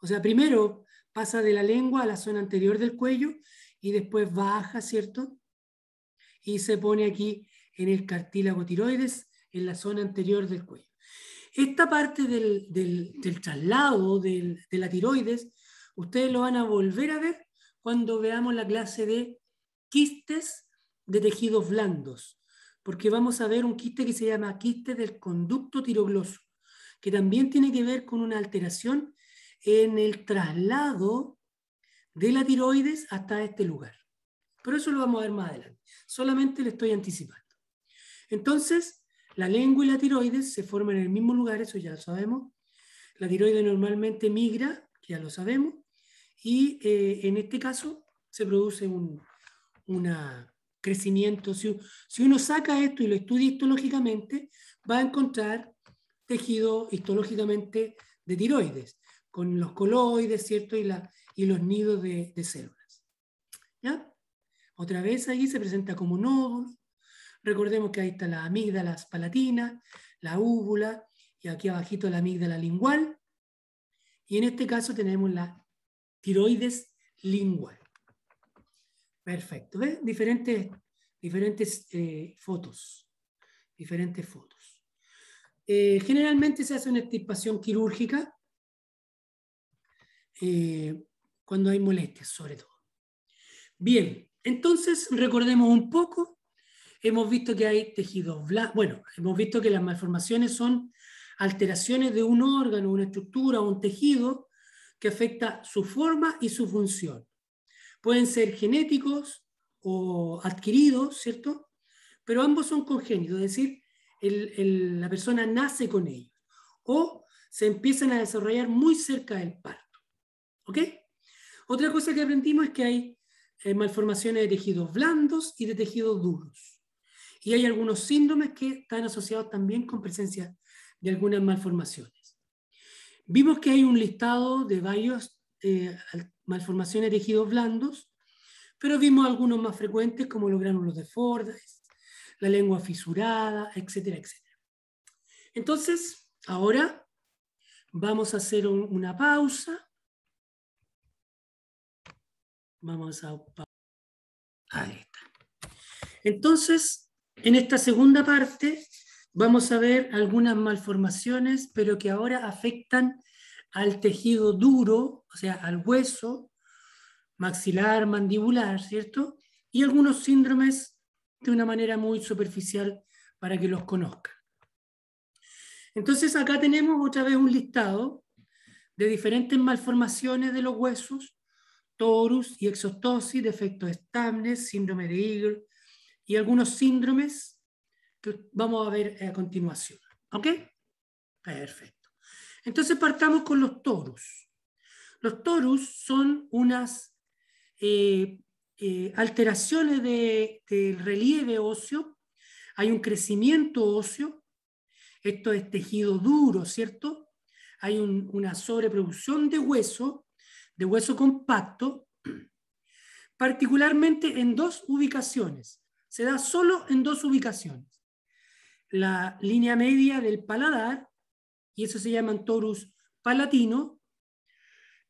S1: o sea, primero pasa de la lengua a la zona anterior del cuello y después baja, ¿cierto? Y se pone aquí en el cartílago tiroides, en la zona anterior del cuello. Esta parte del, traslado de la tiroides, ustedes lo van a volver a ver cuando veamos la clase de quistes de tejidos blandos porque vamos a ver un quiste que se llama quiste del conducto tirogloso, que también tiene que ver con una alteración en el traslado de la tiroides hasta este lugar. Pero eso lo vamos a ver más adelante. Solamente le estoy anticipando. Entonces, la lengua y la tiroides se forman en el mismo lugar, eso ya lo sabemos. La tiroides normalmente migra, ya lo sabemos, y eh, en este caso se produce una, crecimiento. Si, uno saca esto y lo estudia histológicamente, va a encontrar tejido histológicamente de tiroides, con los coloides, ¿cierto? Y, los nidos de, células. ¿Ya? Otra vez ahí se presenta como nodos. Recordemos que ahí está la amígdala palatinas, la úvula y aquí abajito la amígdala lingual. Y en este caso tenemos la tiroides lingual. Perfecto. ¿Ves? Diferentes, diferentes eh, fotos. Diferentes fotos. Eh, generalmente se hace una extirpación quirúrgica eh, cuando hay molestias, sobre todo. Bien, entonces recordemos un poco. Hemos visto que hay tejidos Bueno, hemos visto que las malformaciones son alteraciones de un órgano, una estructura, un tejido que afecta su forma y su función. Pueden ser genéticos o adquiridos, ¿cierto? Pero ambos son congénitos, es decir, la persona nace con ellos o se empiezan a desarrollar muy cerca del parto. ¿Ok? Otra cosa que aprendimos es que hay eh, malformaciones de tejidos blandos y de tejidos duros. Y hay algunos síndromes que están asociados también con presencia de algunas malformaciones. Vimos que hay un listado de varios eh, malformaciones de tejidos blandos, pero vimos algunos más frecuentes como los gránulos de Fordes, la lengua fisurada, etcétera, etcétera. Entonces, ahora vamos a hacer una pausa. Vamos a... Ahí está. Entonces, en esta segunda parte vamos a ver algunas malformaciones, pero que ahora afectan al tejido duro, o sea, al hueso maxilar, mandibular, ¿cierto? Y algunos síndromes de una manera muy superficial para que los conozcan. Entonces acá tenemos otra vez un listado de diferentes malformaciones de los huesos, torus y exostosis, defectos estables síndrome de Eagle y algunos síndromes que vamos a ver a continuación. ¿Ok? Perfecto. Entonces partamos con los torus. Los torus son unas eh, eh, alteraciones de, del relieve óseo, hay un crecimiento óseo, esto es tejido duro, ¿cierto? Hay una sobreproducción de hueso, de hueso compacto, particularmente en dos ubicaciones. Se da solo en dos ubicaciones. La línea media del paladar y eso se llaman torus palatino,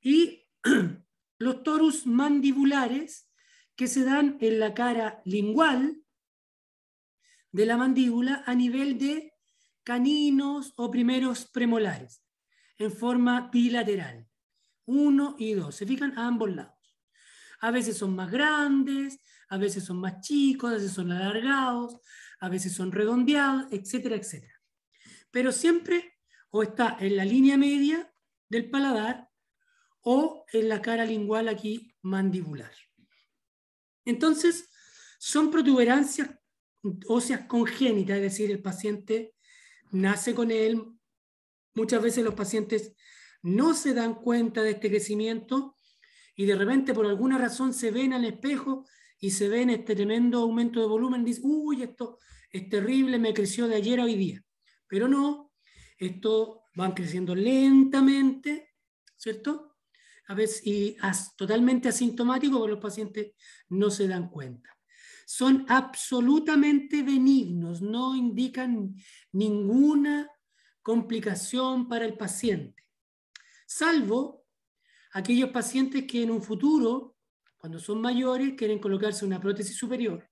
S1: y los torus mandibulares que se dan en la cara lingual de la mandíbula a nivel de caninos o primeros premolares, en forma bilateral, uno y dos, se fijan a ambos lados. A veces son más grandes, a veces son más chicos, a veces son alargados, a veces son redondeados, etcétera, etcétera. Pero siempre o está en la línea media del paladar o en la cara lingual aquí mandibular. Entonces, son protuberancias óseas congénitas, es decir, el paciente nace con él. Muchas veces los pacientes no se dan cuenta de este crecimiento y de repente por alguna razón se ven al espejo y se ven este tremendo aumento de volumen, dicen, uy, esto es terrible, me creció de ayer a hoy día. Pero no, esto van creciendo lentamente, ¿cierto? A veces y totalmente asintomático, porque los pacientes no se dan cuenta. Son absolutamente benignos, no indican ninguna complicación para el paciente, salvo aquellos pacientes que en un futuro, cuando son mayores, quieren colocarse una prótesis superior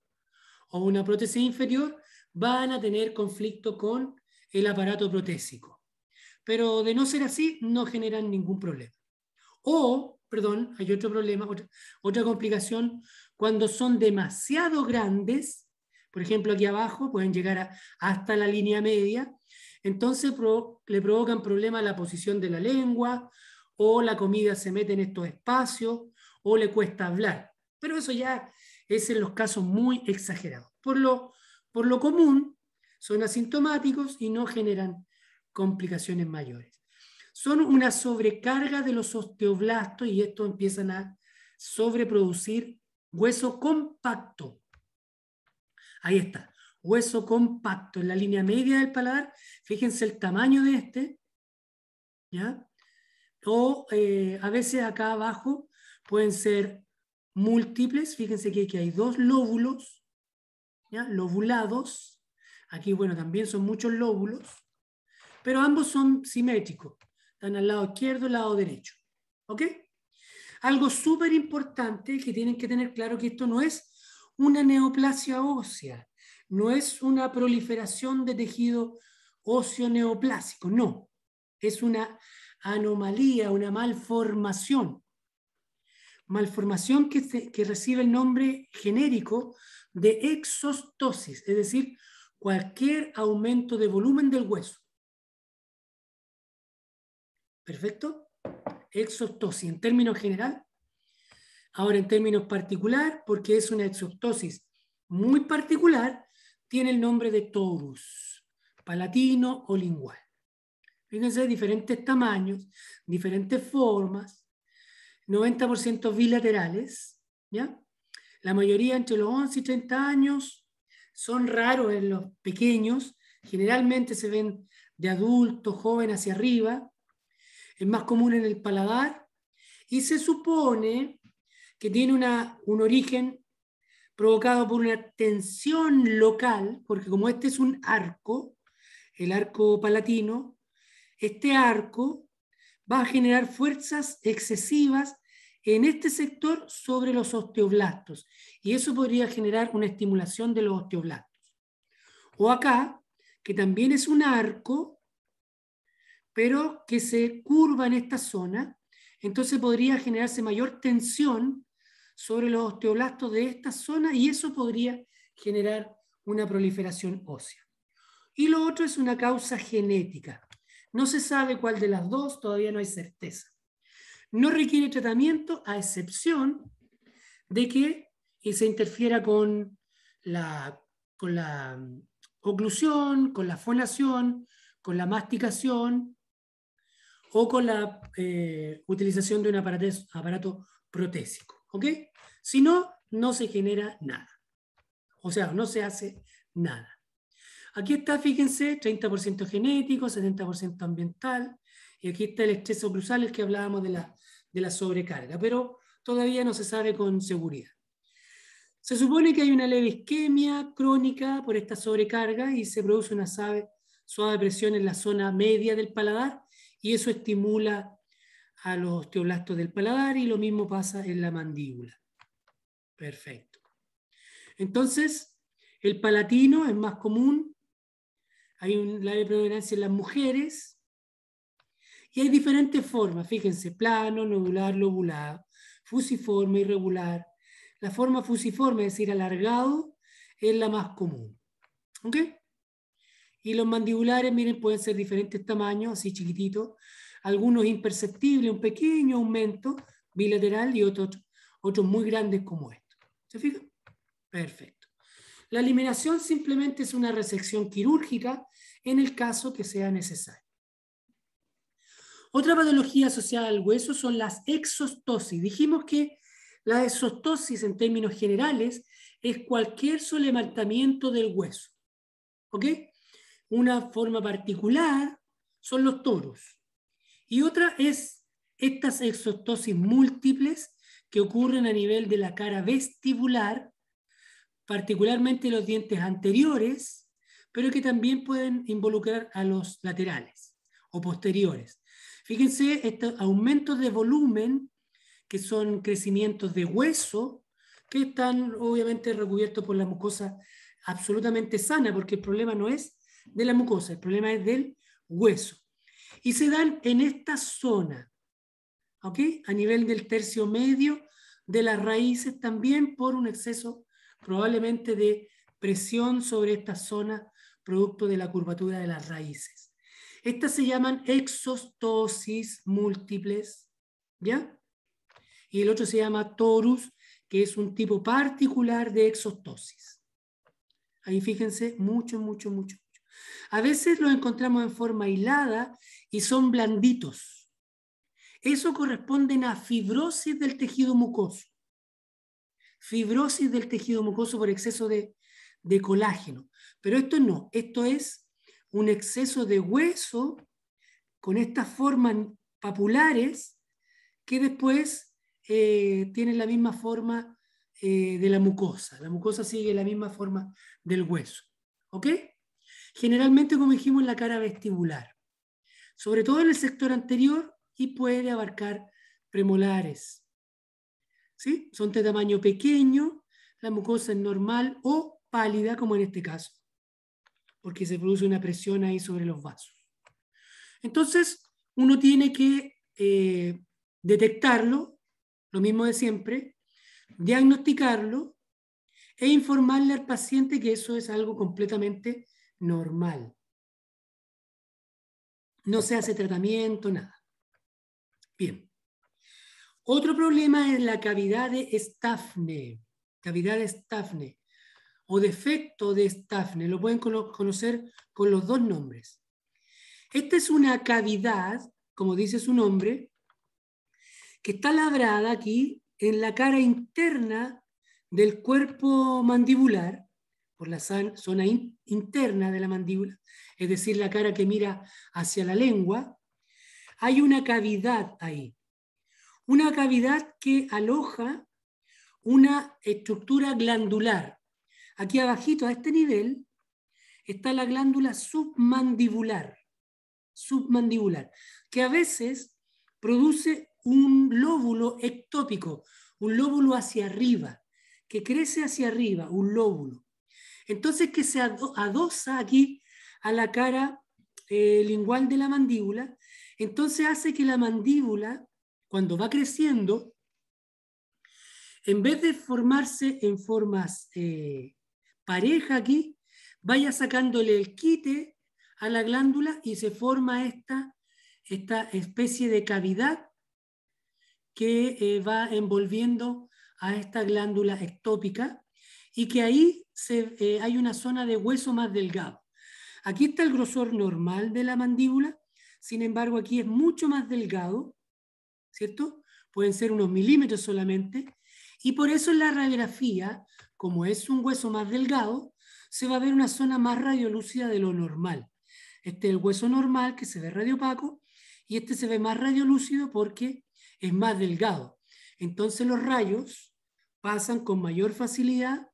S1: o una prótesis inferior, van a tener conflicto con el aparato protésico. Pero de no ser así, no generan ningún problema. O, perdón, hay otro problema, otra, complicación, cuando son demasiado grandes, por ejemplo aquí abajo, pueden llegar hasta la línea media, entonces le provocan problemas la posición de la lengua, o la comida se mete en estos espacios, o le cuesta hablar. Pero eso ya es en los casos muy exagerados. Por lo, por lo común, son asintomáticos y no generan complicaciones mayores. Son una sobrecarga de los osteoblastos y estos empiezan a sobreproducir hueso compacto. Ahí está, hueso compacto en la línea media del paladar. Fíjense el tamaño de este, O eh, a veces acá abajo pueden ser múltiples. Fíjense que aquí hay dos lóbulos, ¿ya? lobulados, Aquí, bueno, también son muchos lóbulos, pero ambos son simétricos. Están al lado izquierdo, al lado derecho. ¿Ok? Algo súper importante que tienen que tener claro que esto no es una neoplasia ósea, no es una proliferación de tejido óseo neoplásico, no. Es una anomalía, una malformación. Malformación que recibe el nombre genérico de exostosis, es decir, cualquier aumento de volumen del hueso. ¿Perfecto? Exostosis. en términos general. Ahora en términos particular, porque es una exostosis muy particular, tiene el nombre de torus, palatino o lingual. Fíjense, diferentes tamaños, diferentes formas, 90% bilaterales, ¿ya? La mayoría entre los 11 y 30 años, son raros en los pequeños, generalmente se ven de adulto, joven hacia arriba, es más común en el paladar y se supone que tiene un origen provocado por una tensión local, porque como este es un arco, el arco palatino, este arco va a generar fuerzas excesivas en este sector sobre los osteoblastos y eso podría generar una estimulación de los osteoblastos. O acá, que también es un arco, pero que se curva en esta zona, entonces podría generarse mayor tensión sobre los osteoblastos de esta zona y eso podría generar una proliferación ósea. Y lo otro es una causa genética. No se sabe cuál de las dos, todavía no hay certeza no requiere tratamiento a excepción de que eh, se interfiera con la, con la mm, oclusión, con la fonación, con la masticación o con la eh, utilización de un aparato, aparato protésico. ¿ok? Si no, no se genera nada. O sea, no se hace nada. Aquí está, fíjense, 30% genético, 70% ambiental, y aquí está el estrés oclusal, el que hablábamos de la de la sobrecarga, pero todavía no se sabe con seguridad. Se supone que hay una leve isquemia crónica por esta sobrecarga y se produce una suave, presión en la zona media del paladar y eso estimula a los osteoblastos del paladar y lo mismo pasa en la mandíbula. Perfecto. Entonces, el palatino es más común, hay una leve prevalencia en las mujeres, y hay diferentes formas, fíjense, plano, nodular, lobulado, fusiforme, irregular. La forma fusiforme, es decir, alargado, es la más común. ¿Ok? Y los mandibulares, miren, pueden ser diferentes tamaños, así chiquititos. Algunos imperceptibles, un pequeño aumento bilateral y otros, otros muy grandes como esto ¿Se fijan? Perfecto. La eliminación simplemente es una resección quirúrgica en el caso que sea necesario. Otra patología asociada al hueso son las exostosis. Dijimos que la exostosis en términos generales es cualquier solemantamiento del hueso. ¿Ok? Una forma particular son los toros. Y otra es estas exostosis múltiples que ocurren a nivel de la cara vestibular, particularmente los dientes anteriores, pero que también pueden involucrar a los laterales o posteriores. Fíjense estos aumentos de volumen, que son crecimientos de hueso, que están obviamente recubiertos por la mucosa absolutamente sana, porque el problema no es de la mucosa, el problema es del hueso. Y se dan en esta zona, A nivel del tercio medio de las raíces, también por un exceso probablemente de presión sobre esta zona producto de la curvatura de las raíces. Estas se llaman exostosis múltiples, ¿ya? Y el otro se llama torus, que es un tipo particular de exostosis. Ahí fíjense, mucho, mucho, mucho. mucho. A veces los encontramos en forma aislada y son blanditos. Eso corresponde a fibrosis del tejido mucoso. Fibrosis del tejido mucoso por exceso de colágeno. Pero esto no, esto es un exceso de hueso con estas formas papulares que después eh, tienen la misma forma eh, de la mucosa. La mucosa sigue la misma forma del hueso. ¿Ok? Generalmente, como dijimos, en la cara vestibular. Sobre todo en el sector anterior y puede abarcar premolares. ¿Sí? Son de tamaño pequeño, la mucosa es normal o pálida, como en este caso porque se produce una presión ahí sobre los vasos. Entonces, uno tiene que eh, detectarlo, lo mismo de siempre, diagnosticarlo e informarle al paciente que eso es algo completamente normal. No se hace tratamiento, nada. Bien. Otro problema es la cavidad de estafne. Cavidad de estafne o defecto de Staphne, lo pueden conocer con los dos nombres. Esta es una cavidad, como dice su nombre, que está labrada aquí en la cara interna del cuerpo mandibular, por la zona interna de la mandíbula, es decir, la cara que mira hacia la lengua, hay una cavidad ahí. Una cavidad que aloja una estructura glandular, Aquí abajito, a este nivel, está la glándula submandibular, submandibular, que a veces produce un lóbulo ectópico, un lóbulo hacia arriba, que crece hacia arriba, un lóbulo. Entonces que se adosa aquí a la cara eh, lingual de la mandíbula, entonces hace que la mandíbula, cuando va creciendo, en vez de formarse en formas eh, pareja aquí vaya sacándole el quite a la glándula y se forma esta, esta especie de cavidad que eh, va envolviendo a esta glándula ectópica y que ahí eh, hay una zona de hueso más delgado. Aquí está el grosor normal de la mandíbula, sin embargo aquí es mucho más delgado, ¿cierto? Pueden ser unos milímetros solamente, y por eso en la radiografía como es un hueso más delgado, se va a ver una zona más radiolúcida de lo normal. Este es el hueso normal que se ve radiopaco y este se ve más radiolúcido porque es más delgado. Entonces los rayos pasan con mayor facilidad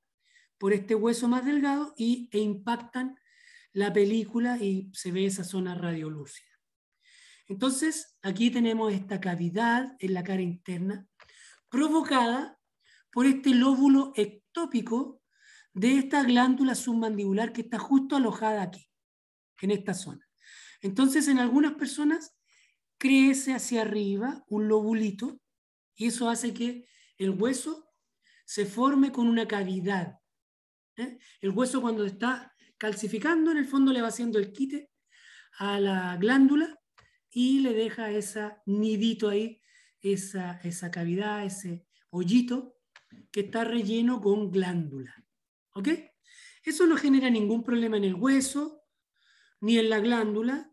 S1: por este hueso más delgado y, e impactan la película y se ve esa zona radiolúcida. Entonces, aquí tenemos esta cavidad en la cara interna provocada por este lóbulo tópico de esta glándula submandibular que está justo alojada aquí, en esta zona. Entonces, en algunas personas crece hacia arriba un lobulito y eso hace que el hueso se forme con una cavidad. ¿eh? El hueso cuando está calcificando, en el fondo le va haciendo el quite a la glándula y le deja ese nidito ahí, esa, esa cavidad, ese hoyito que está relleno con glándula. ¿Ok? Eso no genera ningún problema en el hueso ni en la glándula,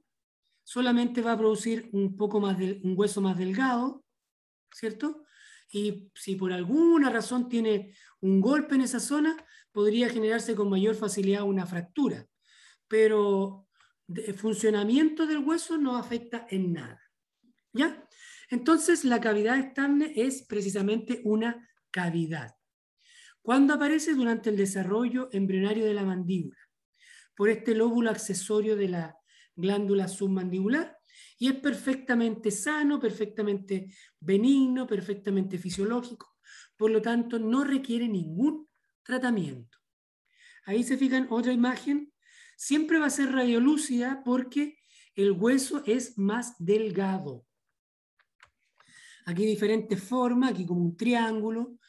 S1: solamente va a producir un, poco más de, un hueso más delgado, ¿cierto? Y si por alguna razón tiene un golpe en esa zona, podría generarse con mayor facilidad una fractura. Pero el funcionamiento del hueso no afecta en nada. ¿Ya? Entonces, la cavidad estable es precisamente una cavidad. Cuando aparece durante el desarrollo embrionario de la mandíbula, por este lóbulo accesorio de la glándula submandibular, y es perfectamente sano, perfectamente benigno, perfectamente fisiológico, por lo tanto no requiere ningún tratamiento. Ahí se fijan otra imagen, siempre va a ser radiolúcida porque el hueso es más delgado. Aquí diferente diferentes formas, aquí como un triángulo,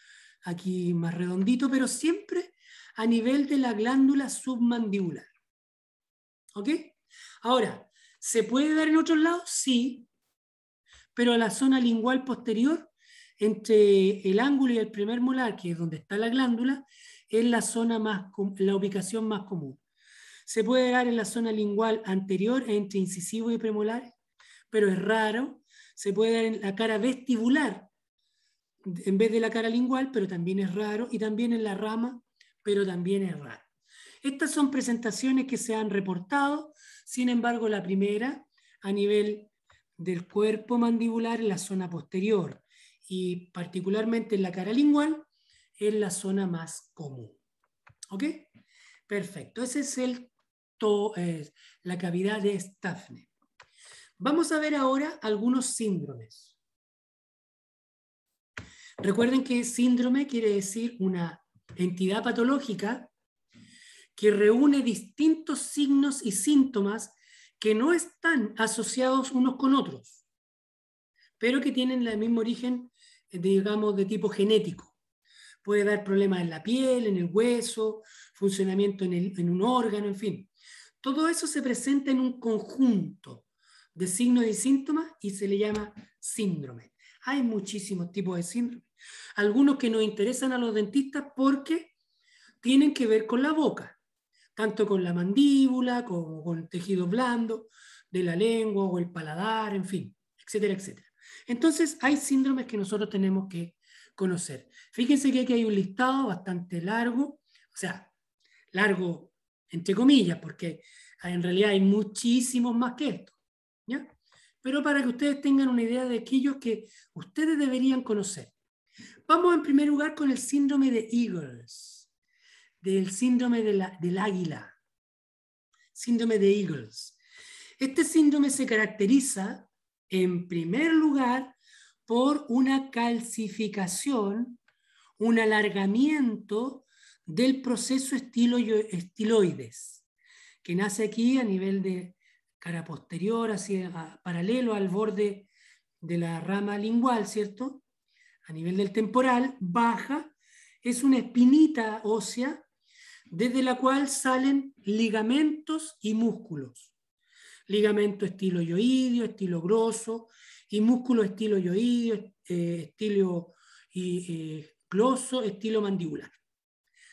S1: aquí más redondito, pero siempre a nivel de la glándula submandibular. ¿Ok? Ahora, ¿se puede dar en otros lados? Sí, pero la zona lingual posterior, entre el ángulo y el primer molar, que es donde está la glándula, es la zona más, la ubicación más común. Se puede dar en la zona lingual anterior, entre incisivo y premolar, pero es raro se puede dar en la cara vestibular en vez de la cara lingual, pero también es raro, y también en la rama, pero también es raro. Estas son presentaciones que se han reportado, sin embargo la primera a nivel del cuerpo mandibular en la zona posterior y particularmente en la cara lingual es la zona más común. ¿Ok? Perfecto, esa es el eh, la cavidad de Staphne. Vamos a ver ahora algunos síndromes. Recuerden que síndrome quiere decir una entidad patológica que reúne distintos signos y síntomas que no están asociados unos con otros, pero que tienen el mismo origen, eh, digamos, de tipo genético. Puede dar problemas en la piel, en el hueso, funcionamiento en, en un órgano, en fin. Todo eso se presenta en un conjunto de signos y síntomas y se le llama síndrome. Hay muchísimos tipos de síndrome. Algunos que nos interesan a los dentistas porque tienen que ver con la boca, tanto con la mandíbula como con tejido blando de la lengua o el paladar, en fin, etcétera, etcétera. Entonces, hay síndromes que nosotros tenemos que conocer. Fíjense que aquí hay un listado bastante largo, o sea, largo entre comillas, porque en realidad hay muchísimos más que esto pero para que ustedes tengan una idea de aquellos que ustedes deberían conocer. Vamos en primer lugar con el síndrome de Eagles, del síndrome del águila, síndrome de Eagles. Este síndrome se caracteriza en primer lugar por una calcificación, un alargamiento del proceso estiloides, que nace aquí a nivel de cara posterior, paralelo al borde de la rama lingual, ¿cierto? A nivel del temporal, baja, es una espinita ósea desde la cual salen ligamentos y músculos. Ligamento estilo yoidio, estilo grosso, y músculo eh, estilo yoidio, estilo eh, gloso, estilo mandibular.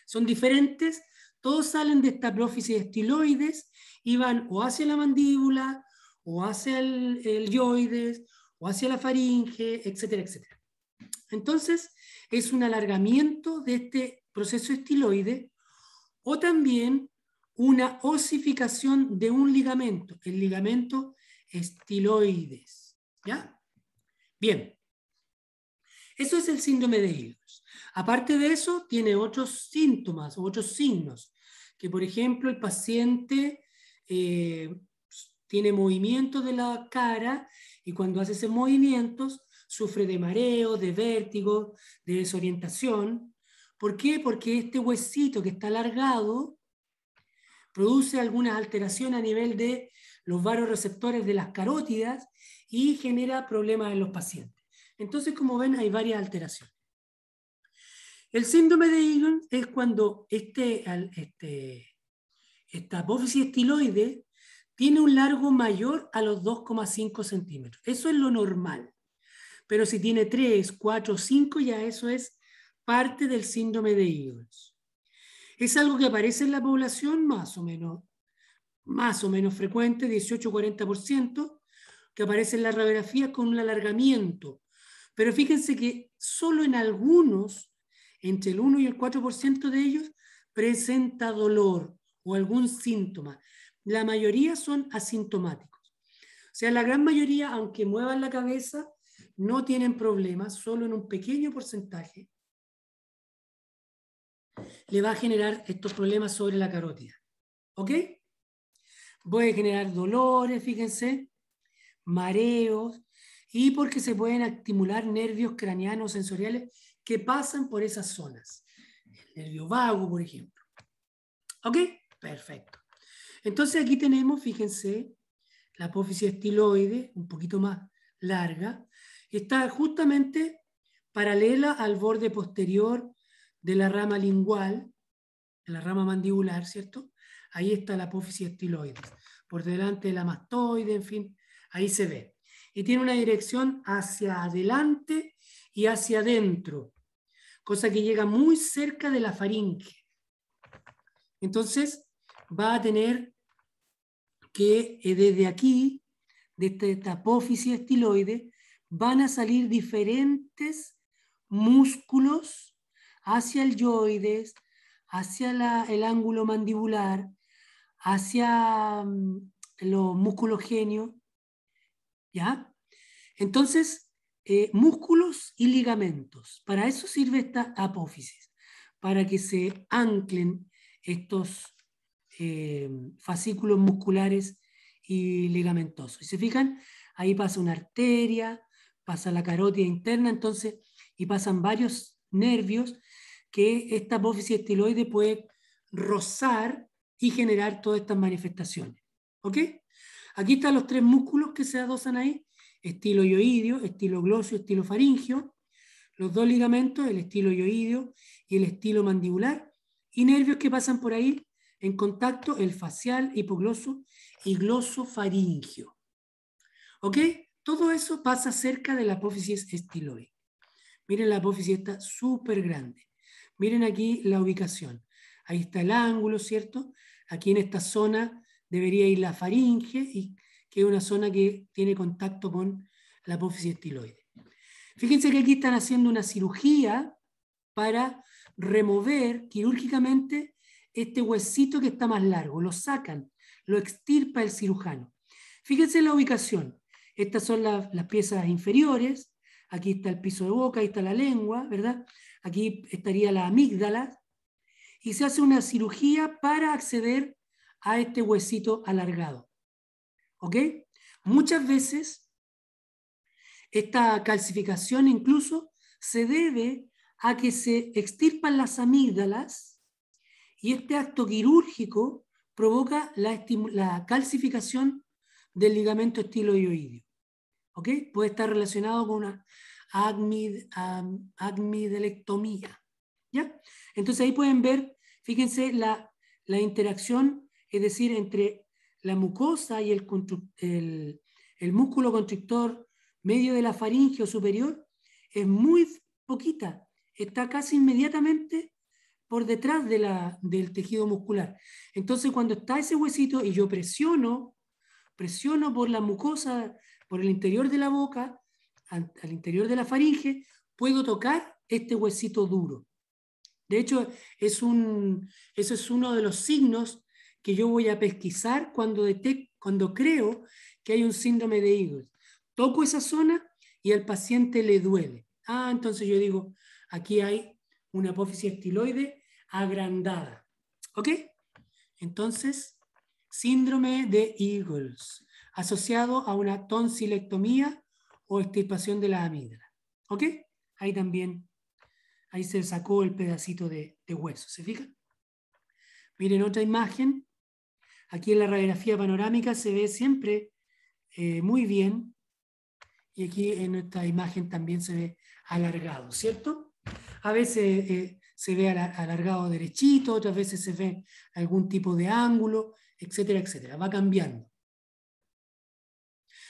S1: Son diferentes todos salen de esta prófisis estiloides y van o hacia la mandíbula, o hacia el, el yoides, o hacia la faringe, etcétera, etcétera. Entonces, es un alargamiento de este proceso estiloide o también una osificación de un ligamento, el ligamento estiloides. ¿Ya? Bien. Eso es el síndrome de Hilos. Aparte de eso, tiene otros síntomas, otros signos por ejemplo, el paciente eh, tiene movimientos de la cara y cuando hace esos movimientos sufre de mareo, de vértigo, de desorientación. ¿Por qué? Porque este huesito que está alargado produce alguna alteración a nivel de los receptores de las carótidas y genera problemas en los pacientes. Entonces, como ven, hay varias alteraciones. El síndrome de Eagles es cuando este, este, esta apófisis estiloide tiene un largo mayor a los 2,5 centímetros. Eso es lo normal. Pero si tiene 3, 4, 5, ya eso es parte del síndrome de Eagles. Es algo que aparece en la población más o menos, más o menos frecuente, 18-40%, que aparece en la radiografía con un alargamiento. Pero fíjense que solo en algunos entre el 1 y el 4% de ellos presenta dolor o algún síntoma. La mayoría son asintomáticos. O sea, la gran mayoría, aunque muevan la cabeza, no tienen problemas, solo en un pequeño porcentaje le va a generar estos problemas sobre la carótida. ¿Ok? Puede generar dolores, fíjense, mareos, y porque se pueden estimular nervios craneanos sensoriales que pasan por esas zonas. El nervio vago, por ejemplo. ¿Ok? Perfecto. Entonces aquí tenemos, fíjense, la apófisis estiloide, un poquito más larga, está justamente paralela al borde posterior de la rama lingual, de la rama mandibular, ¿cierto? Ahí está la apófisis estiloides, por delante de la mastoide, en fin, ahí se ve. Y tiene una dirección hacia adelante y hacia adentro, cosa que llega muy cerca de la faringe. Entonces, va a tener que eh, desde aquí, desde esta apófisis estiloide, van a salir diferentes músculos hacia el yoides, hacia el ángulo mandibular, hacia mm, los músculos genios, ¿ya? Entonces, eh, músculos y ligamentos. Para eso sirve esta apófisis, para que se anclen estos eh, fascículos musculares y ligamentosos. Y se fijan, ahí pasa una arteria, pasa la carótida interna, entonces, y pasan varios nervios que esta apófisis estiloide puede rozar y generar todas estas manifestaciones. ¿Ok? Aquí están los tres músculos que se adosan ahí estilo yoidio, estilo glosio, estilo faringio, los dos ligamentos, el estilo yoidio y el estilo mandibular, y nervios que pasan por ahí en contacto, el facial, hipogloso y glosofaringio. ¿Ok? Todo eso pasa cerca de la apófisis estiloide. Miren la apófisis está súper grande. Miren aquí la ubicación. Ahí está el ángulo, ¿cierto? Aquí en esta zona debería ir la faringe y que es una zona que tiene contacto con la apófisis estiloide. Fíjense que aquí están haciendo una cirugía para remover quirúrgicamente este huesito que está más largo. Lo sacan, lo extirpa el cirujano. Fíjense la ubicación. Estas son las piezas inferiores. Aquí está el piso de boca, ahí está la lengua, ¿verdad? Aquí estaría la amígdala. Y se hace una cirugía para acceder a este huesito alargado. ¿Ok? Muchas veces esta calcificación incluso se debe a que se extirpan las amígdalas y este acto quirúrgico provoca la, calcificación del ligamento estiloioideo. ¿Ok? Puede estar relacionado con una Acmid, ¿ya? Entonces ahí pueden ver, fíjense la, la, interacción, es decir, entre la mucosa y el, músculo constrictor medio de la faringe o superior es muy poquita, está casi inmediatamente por detrás de del tejido muscular. Entonces, cuando está ese huesito y yo presiono, presiono por la mucosa, por el interior de la boca, al, interior de la faringe, puedo tocar este huesito duro. De hecho, es ese es uno de los signos que yo voy a pesquisar cuando, detect, cuando creo que hay un síndrome de Eagles. Toco esa zona y al paciente le duele. Ah, entonces yo digo, aquí hay una apófisis estiloide agrandada. ¿Ok? Entonces, síndrome de Eagles, asociado a una tonsilectomía o extirpación de la amígdala. ¿Ok? Ahí también, ahí se sacó el pedacito de, de hueso, ¿se fijan? Miren otra imagen Aquí en la radiografía panorámica se ve siempre eh, muy bien y aquí en esta imagen también se ve alargado, ¿cierto? A veces eh, se ve alargado derechito, otras veces se ve algún tipo de ángulo, etcétera, etcétera. Va cambiando.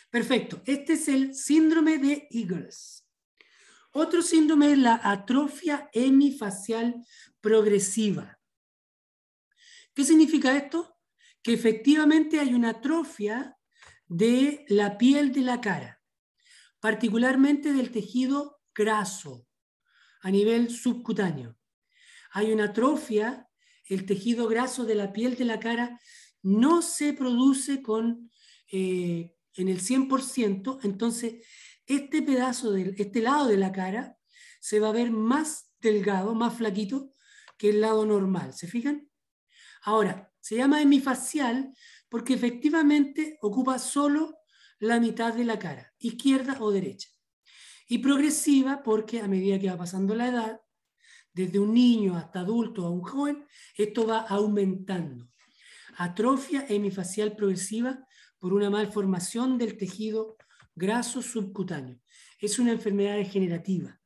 S1: Perfecto. Este es el síndrome de Eagles. Otro síndrome es la atrofia hemifacial progresiva. ¿Qué significa esto? que efectivamente hay una atrofia de la piel de la cara, particularmente del tejido graso a nivel subcutáneo. Hay una atrofia, el tejido graso de la piel de la cara no se produce con, eh, en el 100%, entonces este pedazo, de, este lado de la cara se va a ver más delgado, más flaquito que el lado normal, ¿se fijan? Ahora, se llama hemifacial porque efectivamente ocupa solo la mitad de la cara, izquierda o derecha. Y progresiva porque a medida que va pasando la edad, desde un niño hasta adulto a un joven, esto va aumentando. Atrofia hemifacial progresiva por una malformación del tejido graso subcutáneo. Es una enfermedad degenerativa,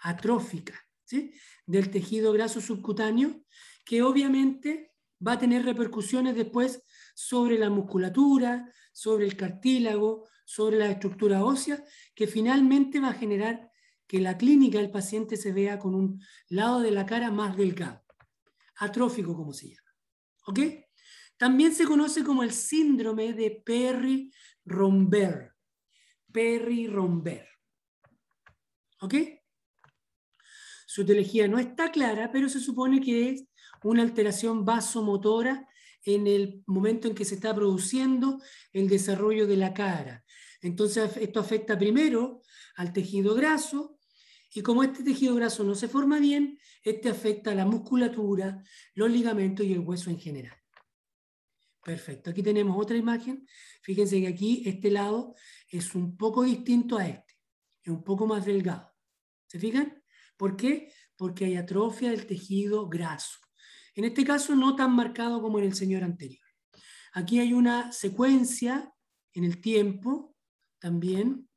S1: atrófica, ¿sí? del tejido graso subcutáneo, que obviamente va a tener repercusiones después sobre la musculatura, sobre el cartílago, sobre la estructura ósea, que finalmente va a generar que la clínica del paciente se vea con un lado de la cara más delgado, atrófico como se llama. ¿Ok? También se conoce como el síndrome de Perry-Romber. Perry-Romber. ¿Ok? Su teología no está clara, pero se supone que es una alteración vasomotora en el momento en que se está produciendo el desarrollo de la cara. Entonces, esto afecta primero al tejido graso y como este tejido graso no se forma bien, este afecta a la musculatura, los ligamentos y el hueso en general. Perfecto, aquí tenemos otra imagen. Fíjense que aquí este lado es un poco distinto a este, es un poco más delgado. ¿Se fijan? ¿Por qué? Porque hay atrofia del tejido graso. En este caso no tan marcado como en el señor anterior. Aquí hay una secuencia en el tiempo también.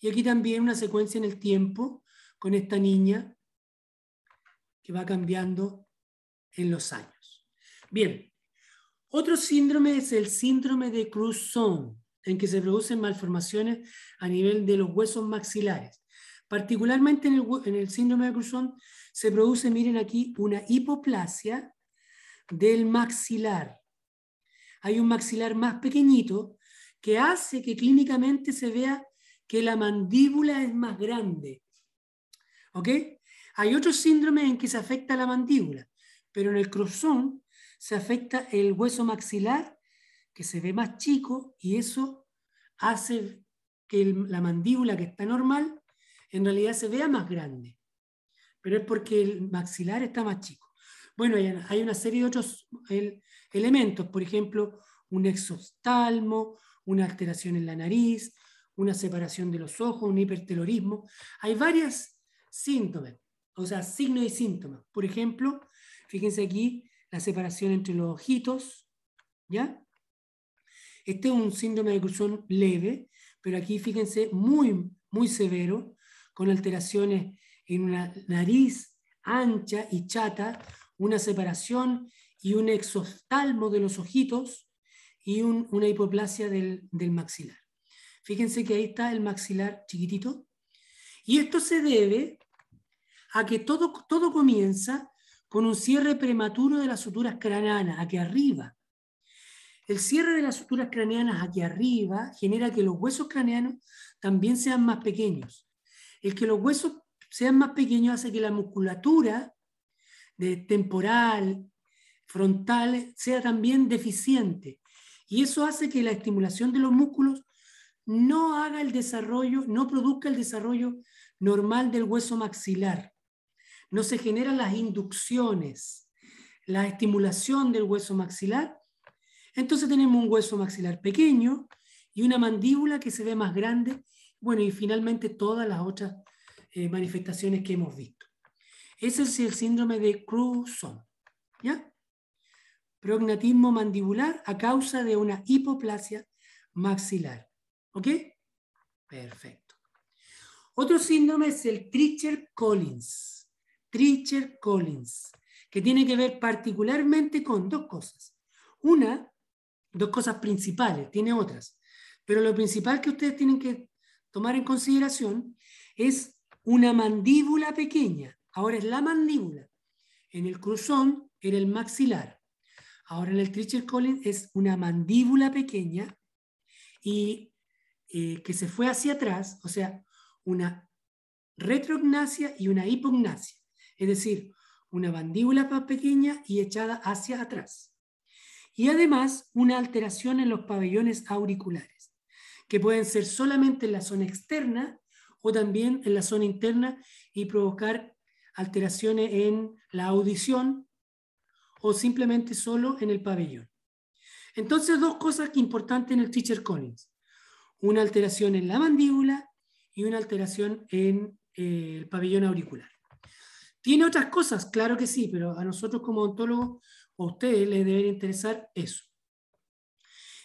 S1: Y aquí también una secuencia en el tiempo con esta niña que va cambiando en los años. Bien, otro síndrome es el síndrome de Cruzón, en que se producen malformaciones a nivel de los huesos maxilares. Particularmente en el, síndrome de Cruzón se produce, miren aquí, una hipoplasia del maxilar. Hay un maxilar más pequeñito que hace que clínicamente se vea que la mandíbula es más grande. ¿Ok? Hay otros síndromes en que se afecta la mandíbula, pero en el cruzón se afecta el hueso maxilar, que se ve más chico, y eso hace que la mandíbula que está normal en realidad se vea más grande pero es porque el maxilar está más chico. Bueno, hay una serie de otros elementos, por ejemplo, un exostalmo, una alteración en la nariz, una separación de los ojos, un hipertelorismo. Hay varias síntomas, o sea, signos y síntomas. Por ejemplo, fíjense aquí la separación entre los ojitos, ¿ya? Este es un síndrome de cruzón leve, pero aquí fíjense muy, muy severo, con alteraciones en una nariz ancha y chata, una separación y un exostalmo de los ojitos y una hipoplasia del, maxilar. Fíjense que ahí está el maxilar chiquitito. Y esto se debe a que todo, todo comienza con un cierre prematuro de las suturas craneanas, aquí arriba. El cierre de las suturas craneanas aquí arriba genera que los huesos craneanos también sean más pequeños. El que los huesos sean más pequeños hace que la musculatura de temporal, frontal, sea también deficiente. Y eso hace que la estimulación de los músculos no haga el desarrollo, no produzca el desarrollo normal del hueso maxilar. No se generan las inducciones, la estimulación del hueso maxilar. Entonces tenemos un hueso maxilar pequeño y una mandíbula que se ve más grande. Bueno, y finalmente todas las otras eh, manifestaciones que hemos visto. Ese es el síndrome de Cruzón, ¿ya? Prognatismo mandibular a causa de una hipoplasia maxilar. ¿Ok? Perfecto. Otro síndrome es el Tricher-Collins. Tricher-Collins, que tiene que ver particularmente con dos cosas. Una, dos cosas principales, tiene otras. Pero lo principal que ustedes tienen que tomar en consideración es una mandíbula pequeña, ahora es la mandíbula. En el cruzón era el maxilar. Ahora en el Trichel Collins es una mandíbula pequeña y eh, que se fue hacia atrás, o sea, una retrognasia y una hipognasia, es decir, una mandíbula más pequeña y echada hacia atrás. Y además una alteración en los pabellones auriculares, que pueden ser solamente en la zona externa o también en la zona interna y provocar alteraciones en la audición o simplemente solo en el pabellón. Entonces, dos cosas importantes en el teacher Collins. Una alteración en la mandíbula y una alteración en eh, el pabellón auricular. ¿Tiene otras cosas? Claro que sí, pero a nosotros como odontólogos, a ustedes les debe interesar eso.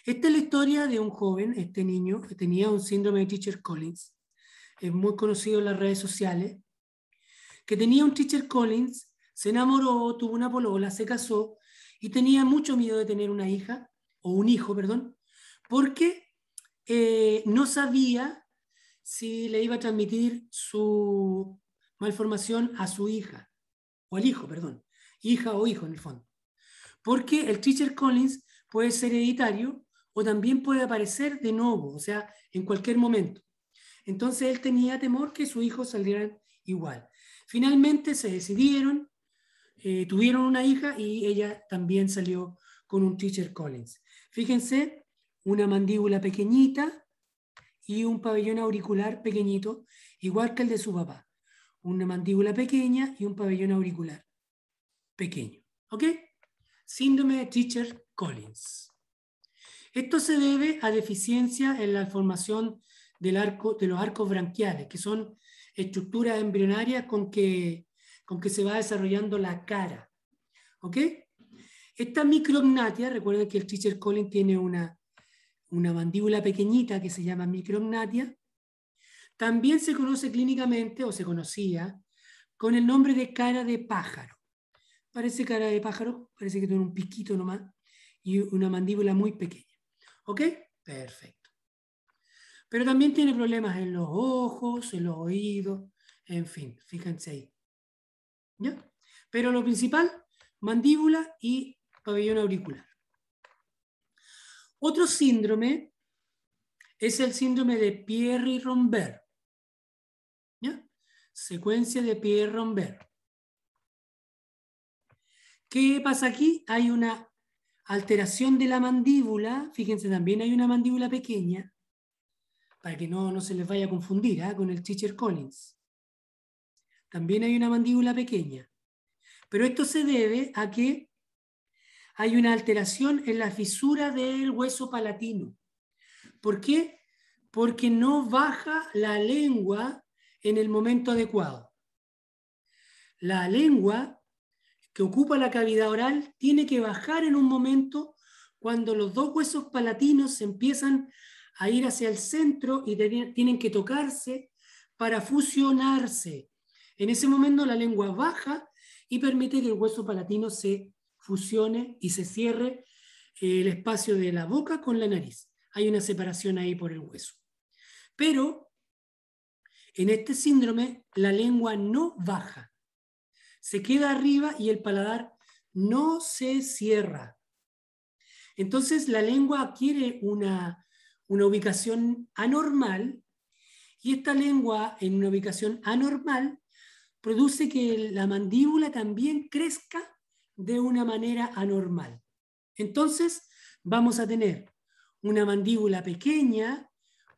S1: Esta es la historia de un joven, este niño, que tenía un síndrome de Teacher Collins es muy conocido en las redes sociales, que tenía un teacher Collins, se enamoró, tuvo una polola, se casó y tenía mucho miedo de tener una hija, o un hijo, perdón, porque eh, no sabía si le iba a transmitir su malformación a su hija, o al hijo, perdón, hija o hijo en el fondo. Porque el teacher Collins puede ser hereditario o también puede aparecer de nuevo, o sea, en cualquier momento. Entonces él tenía temor que su hijo salieran igual. Finalmente se decidieron, eh, tuvieron una hija y ella también salió con un teacher Collins. Fíjense, una mandíbula pequeñita y un pabellón auricular pequeñito, igual que el de su papá. Una mandíbula pequeña y un pabellón auricular pequeño. ¿Ok? Síndrome de teacher Collins. Esto se debe a deficiencia en la formación arco, de los arcos branquiales, que son estructuras embrionarias con que, con que se va desarrollando la cara. ¿Ok? Esta micrognatia, recuerden que el teacher Collins tiene una, una mandíbula pequeñita que se llama micrognatia, también se conoce clínicamente, o se conocía, con el nombre de cara de pájaro. Parece cara de pájaro, parece que tiene un piquito nomás y una mandíbula muy pequeña. ¿Ok? Perfecto. Pero también tiene problemas en los ojos, en los oídos, en fin, fíjense ahí. Pero lo principal, mandíbula y pabellón auricular. Otro síndrome es el síndrome de Pierre-Rombert. Secuencia de Pierre-Rombert. ¿Qué pasa aquí? Hay una alteración de la mandíbula, fíjense también hay una mandíbula pequeña, para que no, se les vaya a confundir ¿ah? con el Teacher Collins. También hay una mandíbula pequeña. Pero esto se debe a que hay una alteración en la fisura del hueso palatino. ¿Por qué? Porque no baja la lengua en el momento adecuado. La lengua que ocupa la cavidad oral tiene que bajar en un momento cuando los dos huesos palatinos se empiezan a ir hacia el centro y tienen que tocarse para fusionarse. En ese momento la lengua baja y permite que el hueso palatino se fusione y se cierre eh, el espacio de la boca con la nariz. Hay una separación ahí por el hueso. Pero en este síndrome la lengua no baja, se queda arriba y el paladar no se cierra. Entonces la lengua adquiere una una ubicación anormal y esta lengua en una ubicación anormal produce que la mandíbula también crezca de una manera anormal. Entonces vamos a tener una mandíbula pequeña,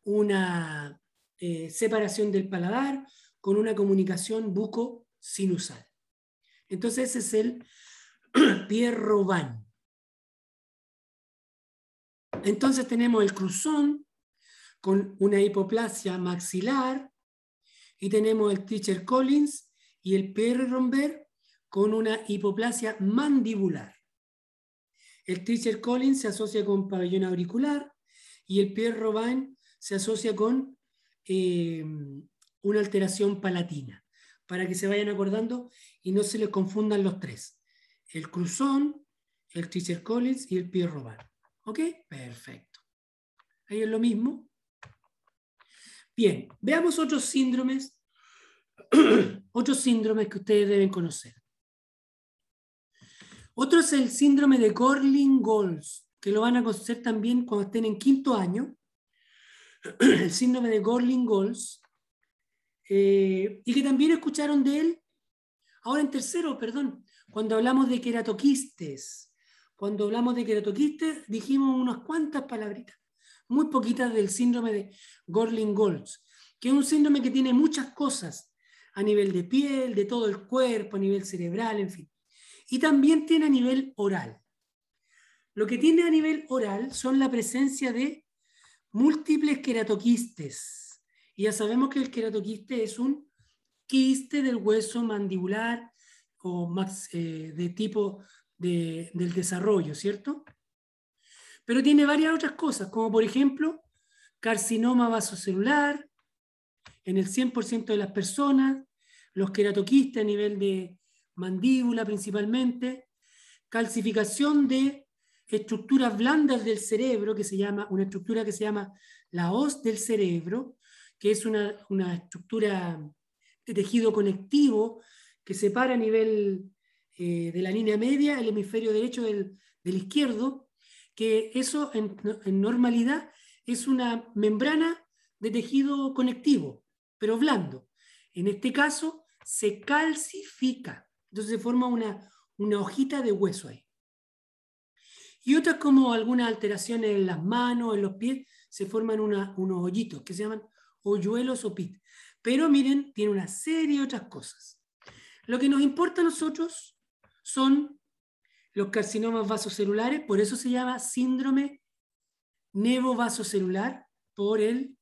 S1: una eh, separación del paladar con una comunicación buco-sinusal. Entonces ese es el pierro van. Entonces tenemos el cruzón con una hipoplasia maxilar y tenemos el Teacher Collins y el Pierre Romberg con una hipoplasia mandibular. El Teacher Collins se asocia con pabellón auricular y el Pierre Robin se asocia con eh, una alteración palatina, para que se vayan acordando y no se les confundan los tres, el cruzón, el Teacher Collins y el Pierre Robin. ¿Ok? Perfecto. Ahí es lo mismo. Bien, veamos otros síndromes, otros síndromes que ustedes deben conocer. Otro es el síndrome de Gorling-Golz, que lo van a conocer también cuando estén en quinto año. el síndrome de Gorling-Golz, eh, y que también escucharon de él ahora en tercero, perdón, cuando hablamos de queratoquistes. Cuando hablamos de queratoquistes, dijimos unas cuantas palabritas, muy poquitas del síndrome de gorling golds que es un síndrome que tiene muchas cosas a nivel de piel, de todo el cuerpo, a nivel cerebral, en fin. Y también tiene a nivel oral. Lo que tiene a nivel oral son la presencia de múltiples queratoquistes. Y ya sabemos que el queratoquiste es un quiste del hueso mandibular o eh, de tipo del desarrollo, ¿cierto? Pero tiene varias otras cosas, como por ejemplo carcinoma vasocelular en el 100% de las personas, los queratoquistas a nivel de mandíbula principalmente, calcificación de estructuras blandas del cerebro, que se llama, una estructura que se llama la hoz del cerebro, que es una, una estructura de tejido conectivo que separa a nivel eh, de la línea media, el hemisferio derecho del, izquierdo, que eso en, normalidad es una membrana de tejido conectivo, pero blando. En este caso se calcifica, entonces se forma una, hojita de hueso ahí. Y otras como algunas alteraciones en las manos, en los pies, se forman unos hoyitos que se llaman hoyuelos o pit. Pero miren, tiene una serie de otras cosas. Lo que nos importa a nosotros son los carcinomas vasocelulares, por eso se llama síndrome nevovasocelular por el,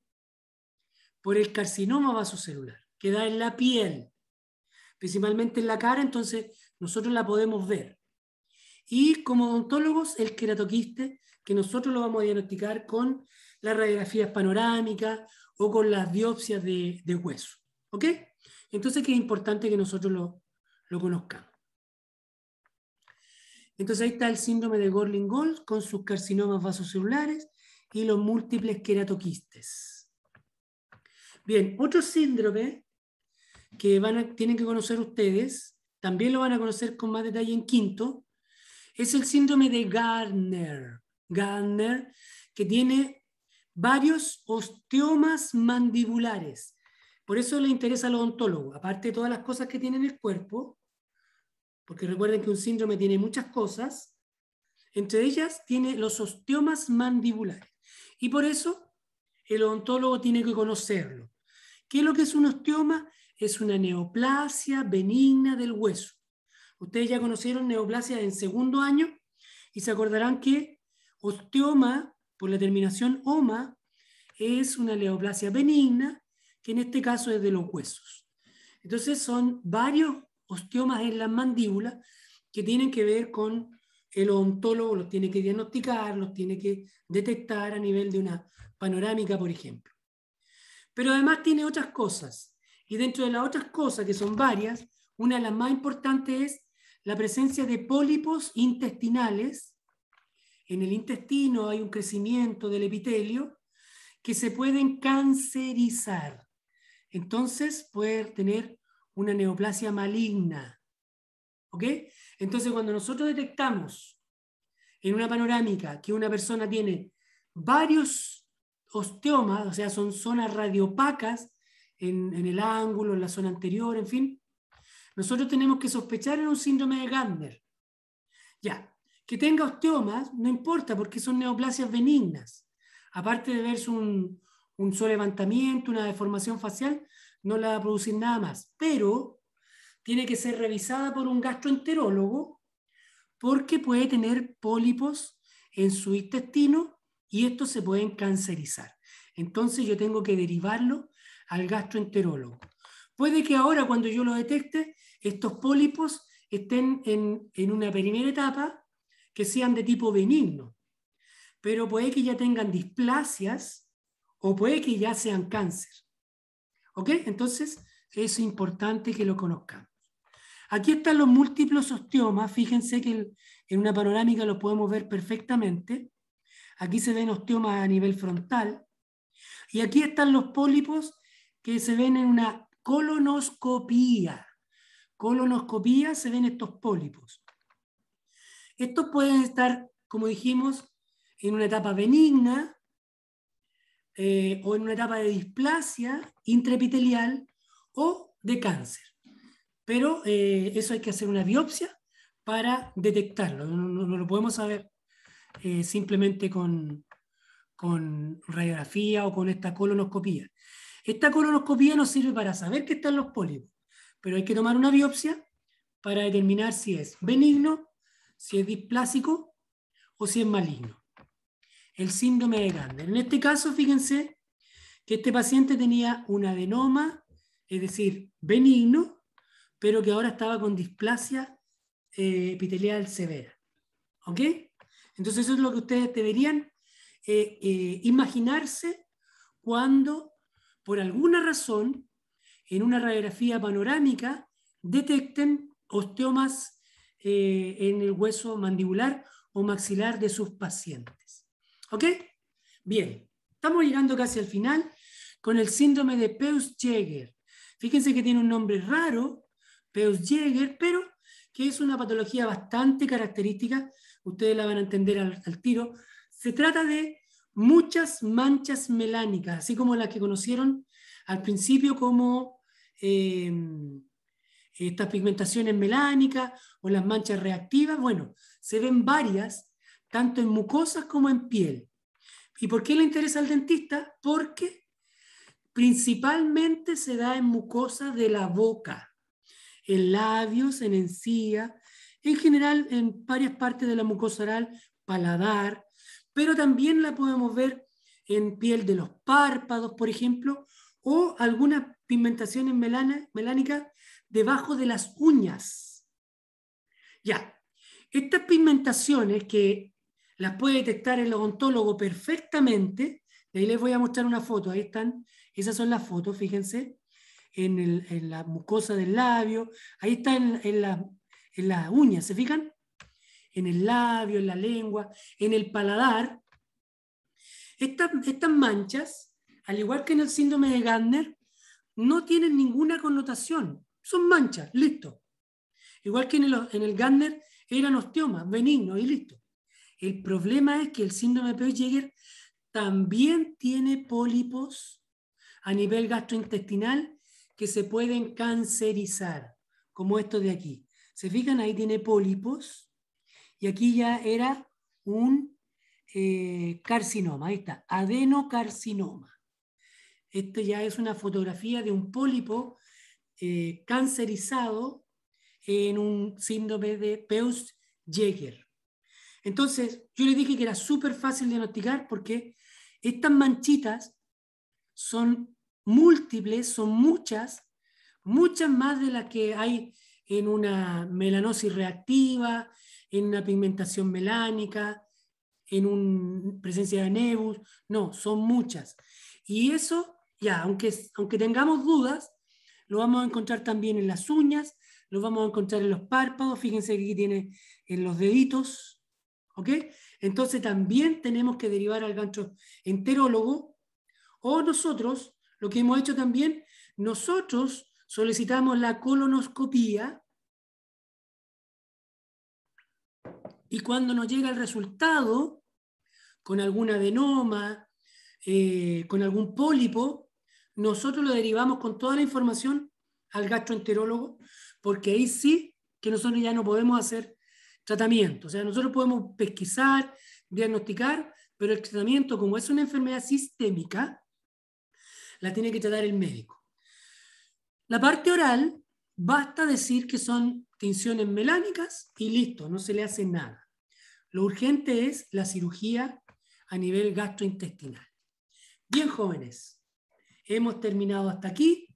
S1: por el carcinoma vasocelular, que da en la piel, principalmente en la cara, entonces nosotros la podemos ver. Y como odontólogos, el queratoquiste, que nosotros lo vamos a diagnosticar con las radiografías panorámicas o con las biopsias de, hueso. ¿Ok? Entonces, que es importante que nosotros lo, lo conozcamos. Entonces ahí está el síndrome de Gorlin-Gold con sus carcinomas vasocelulares y los múltiples queratoquistes. Bien, otro síndrome que van tienen que conocer ustedes, también lo van a conocer con más detalle en quinto, es el síndrome de Gardner. Gardner, que tiene varios osteomas mandibulares. Por eso le interesa al odontólogo, aparte de todas las cosas que tiene en el cuerpo, porque recuerden que un síndrome tiene muchas cosas, entre ellas tiene los osteomas mandibulares. Y por eso el odontólogo tiene que conocerlo. ¿Qué es lo que es un osteoma? Es una neoplasia benigna del hueso. Ustedes ya conocieron neoplasia en segundo año y se acordarán que osteoma, por la terminación oma, es una neoplasia benigna, que en este caso es de los huesos. Entonces son varios osteomas en las mandíbulas que tienen que ver con el odontólogo, los tiene que diagnosticar, los tiene que detectar a nivel de una panorámica, por ejemplo. Pero además tiene otras cosas. Y dentro de las otras cosas, que son varias, una de las más importantes es la presencia de pólipos intestinales. En el intestino hay un crecimiento del epitelio que se pueden cancerizar. Entonces puede tener una neoplasia maligna. ¿Ok? Entonces, cuando nosotros detectamos en una panorámica que una persona tiene varios osteomas, o sea, son zonas radiopacas en, el ángulo, en la zona anterior, en fin, nosotros tenemos que sospechar en un síndrome de Gander, Ya, que tenga osteomas no importa porque son neoplasias benignas. Aparte de verse un, un levantamiento, una deformación facial, no la va a producir nada más. Pero tiene que ser revisada por un gastroenterólogo porque puede tener pólipos en su intestino y estos se pueden cancerizar. Entonces yo tengo que derivarlo al gastroenterólogo. Puede que ahora cuando yo lo detecte, estos pólipos estén en, en una primera etapa que sean de tipo benigno, pero puede que ya tengan displasias o puede que ya sean cáncer. ¿Ok? Entonces, es importante que lo conozcamos. Aquí están los múltiplos osteomas. Fíjense que en una panorámica los podemos ver perfectamente. Aquí se ven osteomas a nivel frontal. Y aquí están los pólipos que se ven en una colonoscopía. Colonoscopía se ven estos pólipos. Estos pueden estar, como dijimos, en una etapa benigna eh, o en una etapa de displasia intraepitelial o de cáncer. Pero eh, eso hay que hacer una biopsia para detectarlo. No, lo podemos saber eh, simplemente con, radiografía o con esta colonoscopía. Esta colonoscopía nos sirve para saber qué están los pólipos, pero hay que tomar una biopsia para determinar si es benigno, si es displásico o si es maligno el síndrome de Gardner. En este caso, fíjense que este paciente tenía un adenoma, es decir, benigno, pero que ahora estaba con displasia eh, epitelial severa. ¿Ok? Entonces eso es lo que ustedes deberían eh, eh, imaginarse cuando, por alguna razón, en una radiografía panorámica detecten osteomas en el hueso mandibular o maxilar de sus pacientes. ¿Ok? Bien, estamos llegando casi al final con el síndrome de peus jäger Fíjense que tiene un nombre raro, peus jäger pero que es una patología bastante característica, ustedes la van a entender al, tiro. Se trata de muchas manchas melánicas, así como las que conocieron al principio como em, estas pigmentaciones melánicas o las manchas reactivas. Bueno, se ven varias tanto en mucosas como en piel. ¿Y por qué le interesa al dentista? Porque principalmente se da en mucosas de la boca, en labios, en encía, en general en varias partes de la mucosa oral, paladar, pero también la podemos ver en piel de los párpados, por ejemplo, o algunas pigmentaciones melánicas debajo de las uñas. Ya, estas pigmentaciones que las puede detectar el odontólogo perfectamente. ahí les voy a mostrar una foto, ahí están, esas son las fotos, fíjense, en, la mucosa del labio, ahí está en, la, en las uñas, ¿se fijan? En el labio, en la lengua, en el paladar. Estas, manchas, al igual que en el síndrome de Gardner, no tienen ninguna connotación, son manchas, listo. Igual que en el, en el eran osteomas, benignos y listo. El problema es que el síndrome de Peutz-Jeghers también tiene pólipos a nivel gastrointestinal que se pueden cancerizar, como esto de aquí. Se fijan, ahí tiene pólipos y aquí ya era un eh, carcinoma, ahí está, adenocarcinoma. Esto ya es una fotografía de un pólipo eh, cancerizado en un síndrome de Peus jeghers entonces, yo le dije que era súper fácil diagnosticar porque estas manchitas son múltiples, son muchas, muchas más de las que hay en una melanosis reactiva, en una pigmentación melánica, en una presencia de nebus. No, son muchas. Y eso, ya, aunque, aunque tengamos dudas, lo vamos a encontrar también en las uñas, lo vamos a encontrar en los párpados. Fíjense que aquí tiene en los deditos, entonces también tenemos que derivar al gastroenterólogo o nosotros, lo que hemos hecho también, nosotros solicitamos la colonoscopía y cuando nos llega el resultado, con algún adenoma, eh, con algún pólipo, nosotros lo derivamos con toda la información al gastroenterólogo, porque ahí sí que nosotros ya no podemos hacer tratamiento. O sea, nosotros podemos pesquisar, diagnosticar, pero el tratamiento, como es una enfermedad sistémica, la tiene que tratar el médico. La parte oral, basta decir que son tinciones melánicas y listo, no se le hace nada. Lo urgente es la cirugía a nivel gastrointestinal. Bien, jóvenes, hemos terminado hasta aquí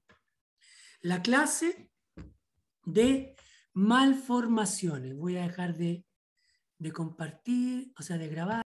S1: la clase de malformaciones. Voy a dejar de, compartir, o sea, de grabar.